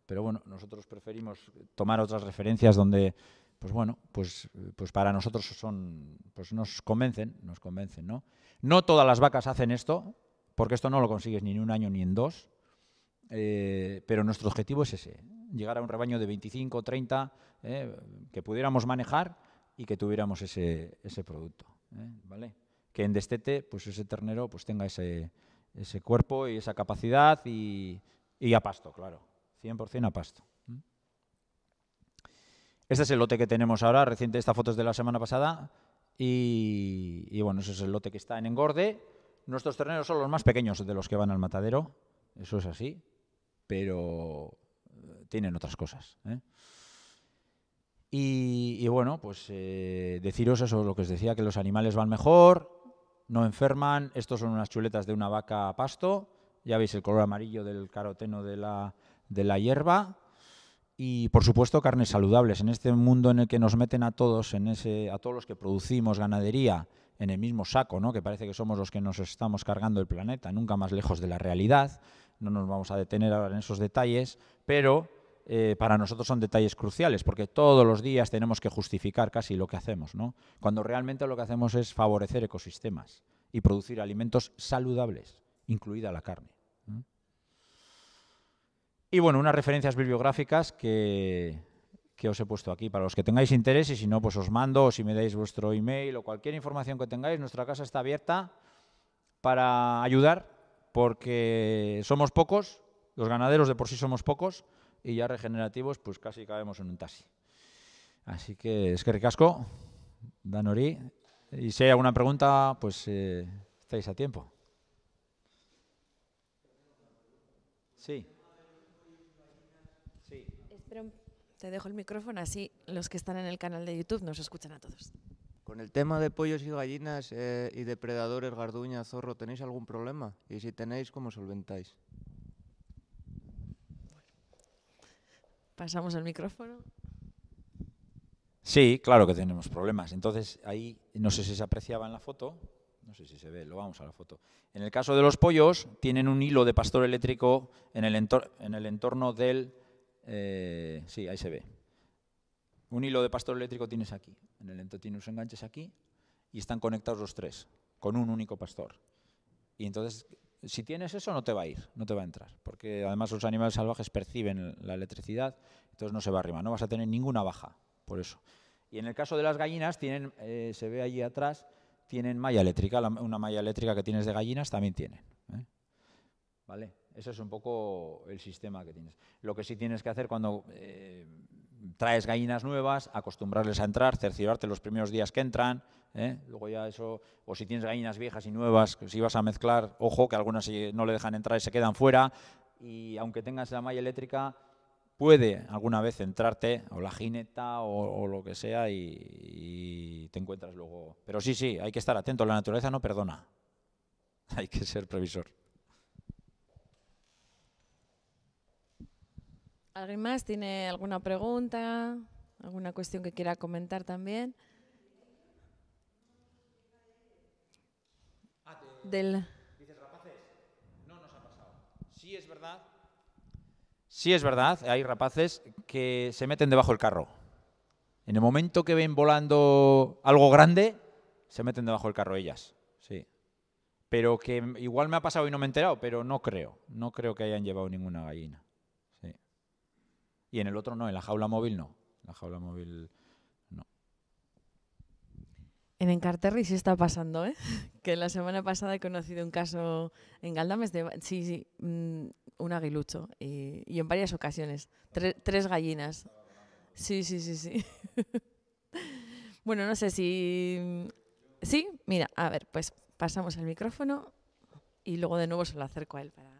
pero bueno, nosotros preferimos tomar otras referencias donde, pues bueno, pues, pues para nosotros son, pues nos convencen, nos convencen, ¿no? No todas las vacas hacen esto, porque esto no lo consigues ni en un año ni en dos, pero nuestro objetivo es ese llegar a un rebaño de 25 o 30 que pudiéramos manejar y que tuviéramos ese, producto. Eh, ¿Vale? Que en destete, pues ese ternero pues tenga ese, cuerpo y esa capacidad y, a pasto, claro. 100% a pasto. Este es el lote que tenemos ahora, reciente, esta foto es de la semana pasada. Y, y, bueno, ese es el lote que está en engorde. Nuestros terneros son los más pequeños de los que van al matadero, eso es así, pero tienen otras cosas. ¿eh? Y, bueno, pues eh, deciros eso, lo que os decía, que los animales van mejor, no enferman. Estos son unas chuletas de una vaca a pasto. Ya veis el color amarillo del caroteno de la, hierba. Y por supuesto, carnes saludables. En este mundo en el que nos meten a todos, en ese, a todos los que producimos ganadería, en el mismo saco, que parece que somos los que nos estamos cargando el planeta, nunca más lejos de la realidad. No nos vamos a detener ahora en esos detalles, pero eh, para nosotros son detalles cruciales, porque todos los días tenemos que justificar casi lo que hacemos, ¿no? Cuando realmente lo que hacemos es favorecer ecosistemas y producir alimentos saludables, incluida la carne. Y bueno, unas referencias bibliográficas que, que os he puesto aquí para los que tengáis interés y si no, pues os mando o si me dais vuestro email o cualquier información que tengáis, nuestra casa está abierta para ayudar porque somos pocos, los ganaderos de por sí somos pocos, y ya regenerativos, pues casi cabemos en un taxi. Así que es que ricasco, Dan Y si hay alguna pregunta, pues eh, estáis a tiempo. Sí. te dejo el micrófono así los que están en el canal de YouTube nos escuchan a todos. Con el tema de pollos y gallinas eh, y depredadores, garduña, zorro, ¿tenéis algún problema? Y si tenéis, ¿cómo solventáis? Pasamos el micrófono. Sí, claro que tenemos problemas. Entonces, ahí no sé si se apreciaba en la foto, no sé si se ve, lo vamos a la foto. En el caso de los pollos, tienen un hilo de pastor eléctrico en el, entorno del... Eh, sí, ahí se ve. Un hilo de pastor eléctrico tienes aquí, en el entorno tienes enganches aquí y están conectados los tres, con un único pastor. Y entonces si tienes eso no te va a ir, no te va a entrar, porque además los animales salvajes perciben la electricidad, entonces no se va arriba, no vas a tener ninguna baja por eso. Y en el caso de las gallinas, tienen, eh, se ve allí atrás, tienen malla eléctrica, una malla eléctrica que tienes de gallinas también tienen. ¿eh? ¿Vale? Ese es un poco el sistema que tienes. Lo que sí tienes que hacer cuando eh, traes gallinas nuevas, acostumbrarles a entrar, cerciorarte los primeros días que entran, ¿eh? luego ya eso, o si tienes gallinas viejas y nuevas, si vas a mezclar, ojo, que algunas no le dejan entrar y se quedan fuera, y aunque tengas la malla eléctrica, puede alguna vez entrarte, o la jineta, o, lo que sea, y, te encuentras luego. Pero sí, sí, hay que estar atento, la naturaleza no perdona, (laughs) hay que ser previsor. ¿Alguien más tiene alguna pregunta? ¿Alguna cuestión que quiera comentar también? Ah, del... Dices, rapaces, no nos ha pasado. Sí es verdad. Sí es verdad, hay rapaces que se meten debajo del carro. En el momento que ven volando algo grande, se meten debajo del carro ellas. Sí. Pero que igual me ha pasado y no me he enterado, pero no creo. No creo que hayan llevado ninguna gallina y en el otro no, en la jaula móvil no. La jaula móvil no. En Encarterri sí está pasando, ¿eh? (laughs) que la semana pasada he conocido un caso en Galdames de sí, sí, mm, un aguilucho y, en varias ocasiones, tres gallinas. Sí, sí, sí, sí. (laughs) bueno, no sé si sí, mira, a ver, pues pasamos el micrófono y luego de nuevo se lo acerco a él para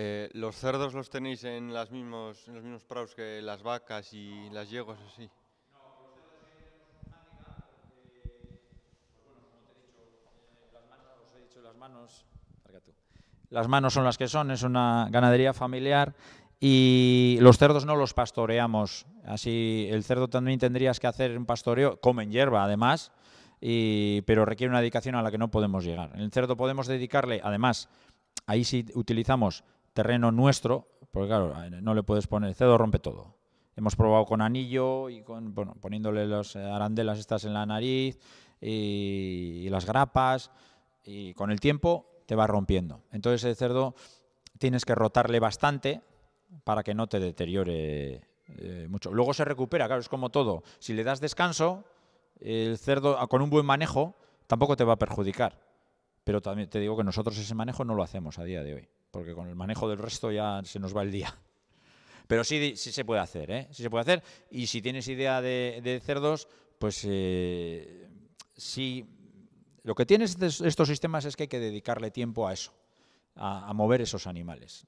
eh, ¿Los cerdos los tenéis en, las mismos, en los mismos praus que las vacas y las yeguas así? las manos, las manos son las que son, es una ganadería familiar y los cerdos no los pastoreamos. Así el cerdo también tendrías que hacer un pastoreo, comen hierba además, y, pero requiere una dedicación a la que no podemos llegar. el cerdo podemos dedicarle, además, ahí sí utilizamos terreno nuestro, porque claro, no le puedes poner, el cerdo rompe todo. Hemos probado con anillo y con, poniéndole las arandelas estas en la nariz y, las grapas y con el tiempo te va rompiendo. Entonces el cerdo tienes que rotarle bastante para que no te deteriore eh, mucho. Luego se recupera, claro, es como todo. Si le das descanso, el cerdo ah, con un buen manejo tampoco te va a perjudicar. Pero también te digo que nosotros ese manejo no lo hacemos a día de hoy porque con el manejo del resto ya se nos va el día. (laughs) Pero sí, se puede hacer, ¿eh? Sí se puede hacer. Y si tienes idea de, cerdos, pues eh, sí. Lo que tienes estos sistemas es que hay que dedicarle tiempo a eso, a, mover esos animales,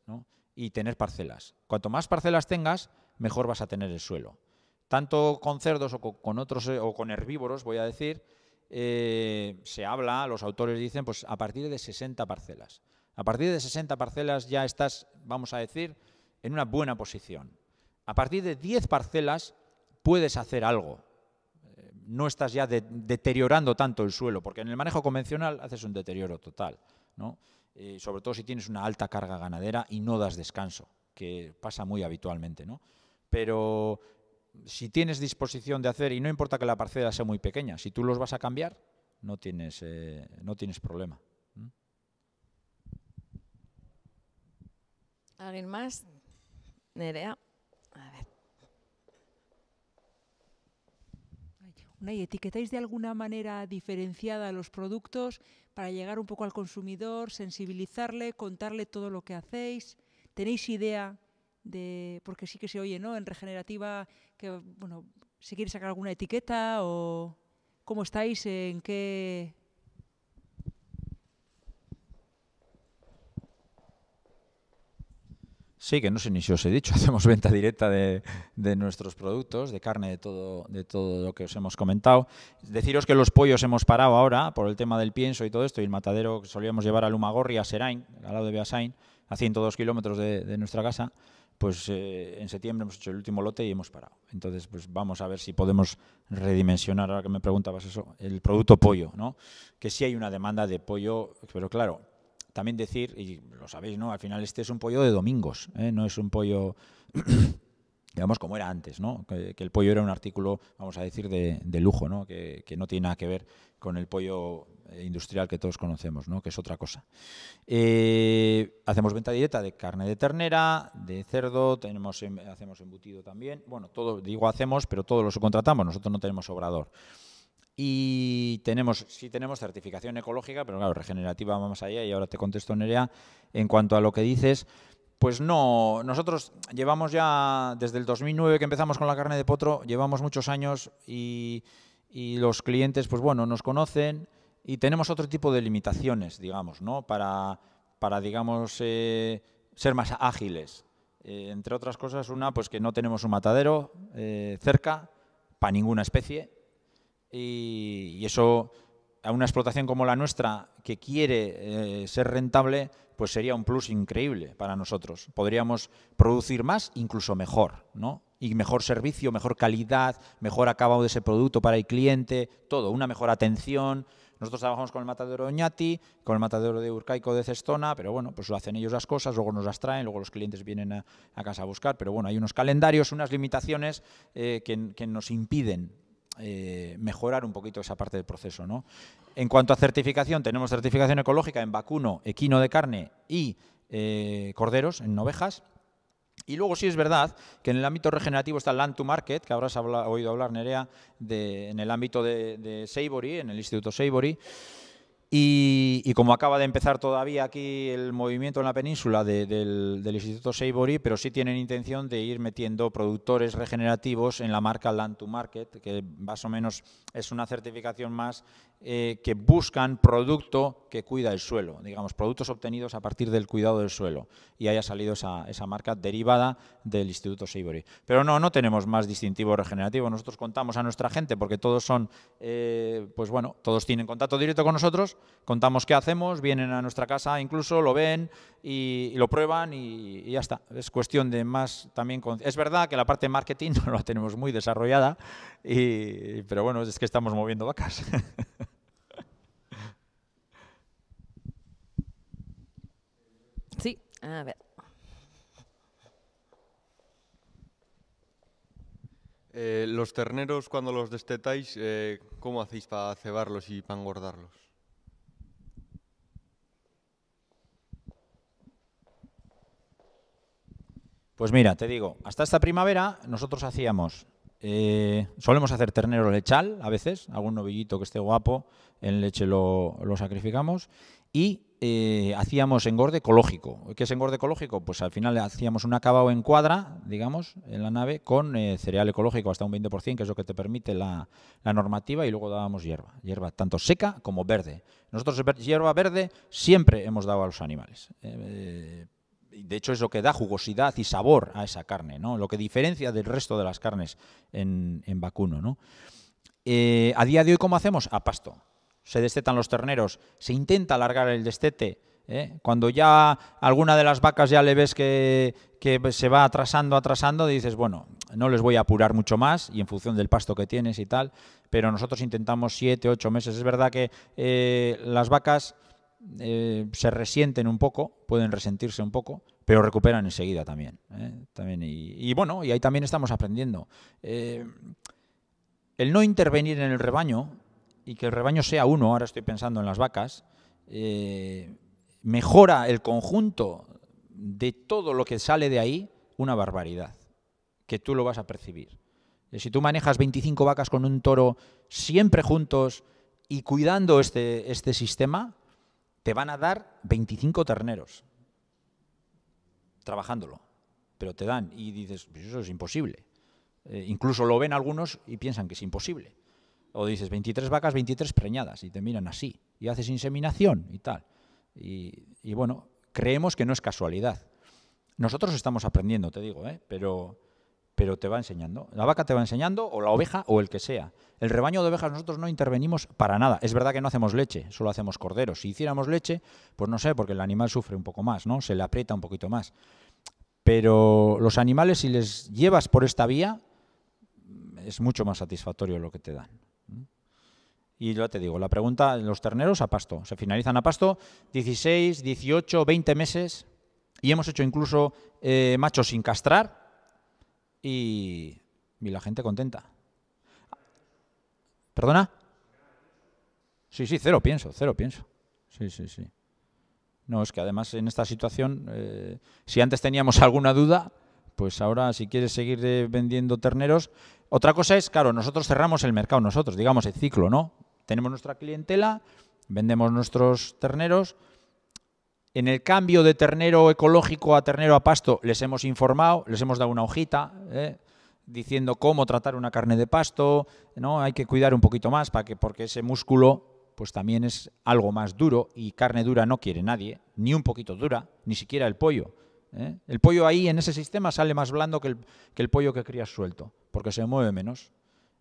Y tener parcelas. Cuanto más parcelas tengas, mejor vas a tener el suelo. Tanto con cerdos o con otros eh, o con herbívoros, voy a decir, eh, se habla, los autores dicen, pues a partir de 60 parcelas. A partir de 60 parcelas ya estás, vamos a decir, en una buena posición. A partir de 10 parcelas puedes hacer algo. Eh, no estás ya deteriorando tanto el suelo, porque en el manejo convencional haces un deterioro total. Eh, sobre todo si tienes una alta carga ganadera y no das descanso, que pasa muy habitualmente. Pero si tienes disposición de hacer, y no importa que la parcela sea muy pequeña, si tú los vas a cambiar, no tienes eh, problema. ¿Alguien más? Nerea. A ver. etiquetáis de alguna manera diferenciada los productos para llegar un poco al consumidor, sensibilizarle, contarle todo lo que hacéis? ¿Tenéis idea de, porque sí que se oye, ¿no? En regenerativa, que, bueno, si sacar alguna etiqueta o cómo estáis, en qué Sí, que no sé ni si os he dicho, (laughs) hacemos venta directa de, nuestros productos, de carne, de todo, de todo lo que os hemos comentado. Deciros que los pollos hemos parado ahora por el tema del pienso y todo esto, y el matadero que solíamos llevar a Lumagorri, a Serain, al lado de Beasain, a 102 kilómetros de, nuestra casa, pues eh, en septiembre hemos hecho el último lote y hemos parado. Entonces, pues vamos a ver si podemos redimensionar, ahora que me preguntabas eso, el producto pollo, ¿no? Que sí hay una demanda de pollo, pero claro, también decir, y lo sabéis, ¿no? Al final este es un pollo de domingos, ¿eh? no es un pollo, (coughs) digamos, como era antes, ¿no? Que, el pollo era un artículo, vamos a decir, de, lujo, ¿no? Que, no tiene nada que ver con el pollo eh, industrial que todos conocemos, ¿no? Que es otra cosa. Eh, hacemos venta directa de carne de ternera, de cerdo, tenemos, hacemos embutido también. Bueno, todo, digo hacemos, pero todos lo contratamos, nosotros no tenemos obrador. Y tenemos, sí tenemos certificación ecológica, pero claro, regenerativa vamos allá y ahora te contesto, Nerea. En cuanto a lo que dices, pues no, nosotros llevamos ya, desde el 2009 que empezamos con la carne de potro, llevamos muchos años y, los clientes, pues bueno, nos conocen y tenemos otro tipo de limitaciones, digamos, ¿no? Para, para digamos, eh, ser más ágiles. Eh, entre otras cosas, una, pues que no tenemos un matadero eh, cerca para ninguna especie, y, eso a una explotación como la nuestra que quiere eh, ser rentable, pues sería un plus increíble para nosotros. Podríamos producir más, incluso mejor, ¿no? Y mejor servicio, mejor calidad, mejor acabado de ese producto para el cliente, todo, una mejor atención. Nosotros trabajamos con el matadero de Oñati, con el matadero de Urcaico de Cestona, pero bueno, pues lo hacen ellos las cosas, luego nos las traen, luego los clientes vienen a, casa a buscar, pero bueno, hay unos calendarios, unas limitaciones eh, que nos impiden eh, mejorar un poquito esa parte del proceso. En cuanto a certificación, tenemos certificación ecológica en vacuno, equino de carne y eh, corderos, en ovejas. Y luego sí es verdad que en el ámbito regenerativo está el Land to Market, que habrás oído hablar, Nerea, en el ámbito de, de Savory, en el Instituto Savory. Y, como acaba de empezar todavía aquí el movimiento en la península del, del, Instituto Seibori, pero sí tienen intención de ir metiendo productores regenerativos en la marca Land to Market, que más o menos es una certificación más eh, que buscan producto que cuida el suelo, digamos, productos obtenidos a partir del cuidado del suelo, y haya salido esa, marca derivada del Instituto Savory. Pero no, no tenemos más distintivo regenerativo, nosotros contamos a nuestra gente, porque todos son, eh, pues bueno, todos tienen contacto directo con nosotros, contamos qué hacemos, vienen a nuestra casa incluso, lo ven y, lo prueban y, ya está. Es cuestión de más también... Es verdad que la parte de marketing (laughs) no la tenemos muy desarrollada, pero bueno, es que estamos moviendo vacas. (laughs) A ver. Eh, los terneros, cuando los destetáis, eh, ¿cómo hacéis para cebarlos y para engordarlos? Pues mira, te digo, hasta esta primavera nosotros hacíamos, eh, solemos hacer ternero lechal a veces, algún novillito que esté guapo, en leche lo, lo sacrificamos, y eh, hacíamos engorde ecológico. ¿Qué es engorde ecológico? Pues al final hacíamos un acabado en cuadra, digamos, en la nave con eh, cereal ecológico hasta un 20%, que es lo que te permite la, normativa, y luego dábamos hierba, hierba tanto seca como verde. Nosotros hierba verde siempre hemos dado a los animales. Eh, de hecho es lo que da jugosidad y sabor a esa carne, ¿no? Lo que diferencia del resto de las carnes en, vacuno, a día de hoy, ¿cómo hacemos? A pasto se destetan los terneros, se intenta alargar el destete. ¿eh? Cuando ya alguna de las vacas ya le ves que, se va atrasando, atrasando, dices, bueno, no les voy a apurar mucho más y en función del pasto que tienes y tal, pero nosotros intentamos siete, ocho meses. Es verdad que eh, las vacas eh, se resienten un poco, pueden resentirse un poco, pero recuperan enseguida también. también y, y, bueno, y ahí también estamos aprendiendo. el no intervenir en el rebaño y que el rebaño sea uno, ahora estoy pensando en las vacas, eh, mejora el conjunto de todo lo que sale de ahí una barbaridad, que tú lo vas a percibir. Eh, si tú manejas 25 vacas con un toro siempre juntos y cuidando este, este sistema, te van a dar 25 terneros, trabajándolo, pero te dan y dices, pues eso es imposible. Eh, incluso lo ven algunos y piensan que es imposible. O dices 23 vacas, 23 preñadas, y te miran así, y haces inseminación y tal. Y, bueno, creemos que no es casualidad. Nosotros estamos aprendiendo, te digo, ¿eh? pero, pero te va enseñando. La vaca te va enseñando, o la oveja, o el que sea. El rebaño de ovejas nosotros no intervenimos para nada. Es verdad que no hacemos leche, solo hacemos corderos. Si hiciéramos leche, pues no sé, porque el animal sufre un poco más, ¿no? Se le aprieta un poquito más. Pero los animales, si les llevas por esta vía, es mucho más satisfactorio lo que te dan. Y ya te digo, la pregunta, los terneros a pasto, se finalizan a pasto 16, 18, 20 meses y hemos hecho incluso eh, machos sin castrar y, la gente contenta. ¿Perdona? Sí, sí, cero pienso, cero pienso. Sí, sí, sí. No, es que además en esta situación, eh, si antes teníamos (laughs) alguna duda, pues ahora si quieres seguir eh, vendiendo terneros. Otra cosa es, claro, nosotros cerramos el mercado, nosotros, digamos, el ciclo, ¿no? tenemos nuestra clientela, vendemos nuestros terneros. En el cambio de ternero ecológico a ternero a pasto les hemos informado, les hemos dado una hojita ¿eh? diciendo cómo tratar una carne de pasto, ¿no? hay que cuidar un poquito más para que, porque ese músculo pues también es algo más duro y carne dura no quiere nadie, ni un poquito dura, ni siquiera el pollo. ¿eh? El pollo ahí en ese sistema sale más blando que que el pollo que crías suelto, porque se mueve menos.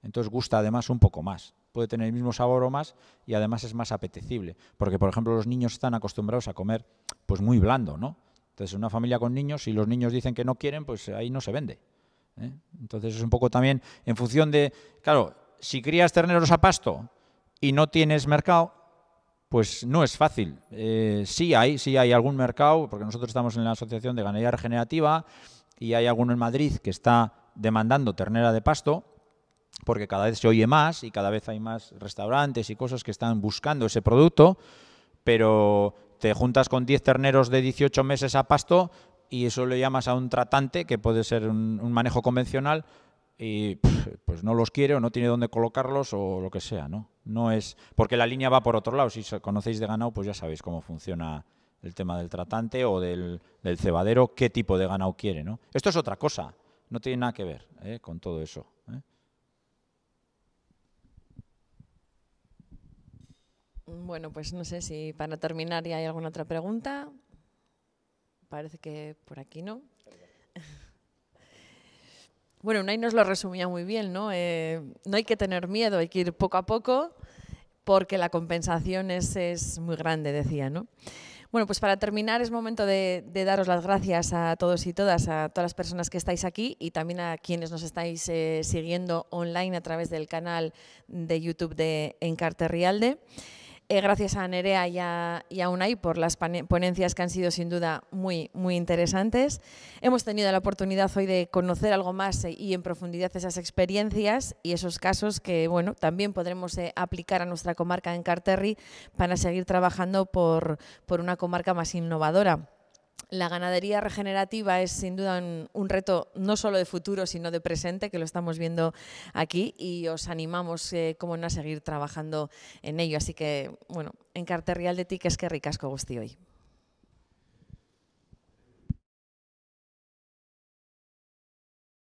Entonces gusta además un poco más puede tener el mismo sabor o más y además es más apetecible. Porque, por ejemplo, los niños están acostumbrados a comer pues muy blando, ¿no? Entonces, una familia con niños, si los niños dicen que no quieren, pues ahí no se vende. ¿eh? Entonces, es un poco también en función de, claro, si crías terneros a pasto y no tienes mercado, pues no es fácil. Eh, sí hay, sí hay algún mercado, porque nosotros estamos en la Asociación de Ganadería Regenerativa y hay alguno en Madrid que está demandando ternera de pasto, porque cada vez se oye más y cada vez hay más restaurantes y cosas que están buscando ese producto, pero te juntas con 10 terneros de 18 meses a pasto y eso le llamas a un tratante, que puede ser un, manejo convencional, y pues no los quiere o no tiene dónde colocarlos o lo que sea, ¿no? No es porque la línea va por otro lado. Si conocéis de ganado, pues ya sabéis cómo funciona el tema del tratante o del, cebadero, qué tipo de ganado quiere, ¿no? Esto es otra cosa, no tiene nada que ver ¿eh? con todo eso. Bueno, pues no sé si para terminar ya hay alguna otra pregunta. Parece que por aquí no. (laughs) Bueno, Unai nos lo resumía muy bien, ¿no? Eh, no hay que tener miedo, hay que ir poco a poco porque la compensación es, muy grande, decía, ¿no? Bueno, pues para terminar es momento de, daros las gracias a todos y todas, a todas las personas que estáis aquí y también a quienes nos estáis eh, siguiendo online a través del canal de YouTube de Encarte Rialde. Eh, gracias a Nerea y a, Unai por las ponencias que han sido sin duda muy, muy interesantes. Hemos tenido la oportunidad hoy de conocer algo más eh, y en profundidad esas experiencias y esos casos que bueno, también podremos eh, aplicar a nuestra comarca en Carterri para seguir trabajando por una comarca más innovadora la ganadería regenerativa es sin duda un, reto no solo de futuro, sino de presente, que lo estamos viendo aquí y os animamos, eh, como no, a seguir trabajando en ello. Así que, bueno, en Carter Real de Ti, que es que ricasco, Gusti, hoy.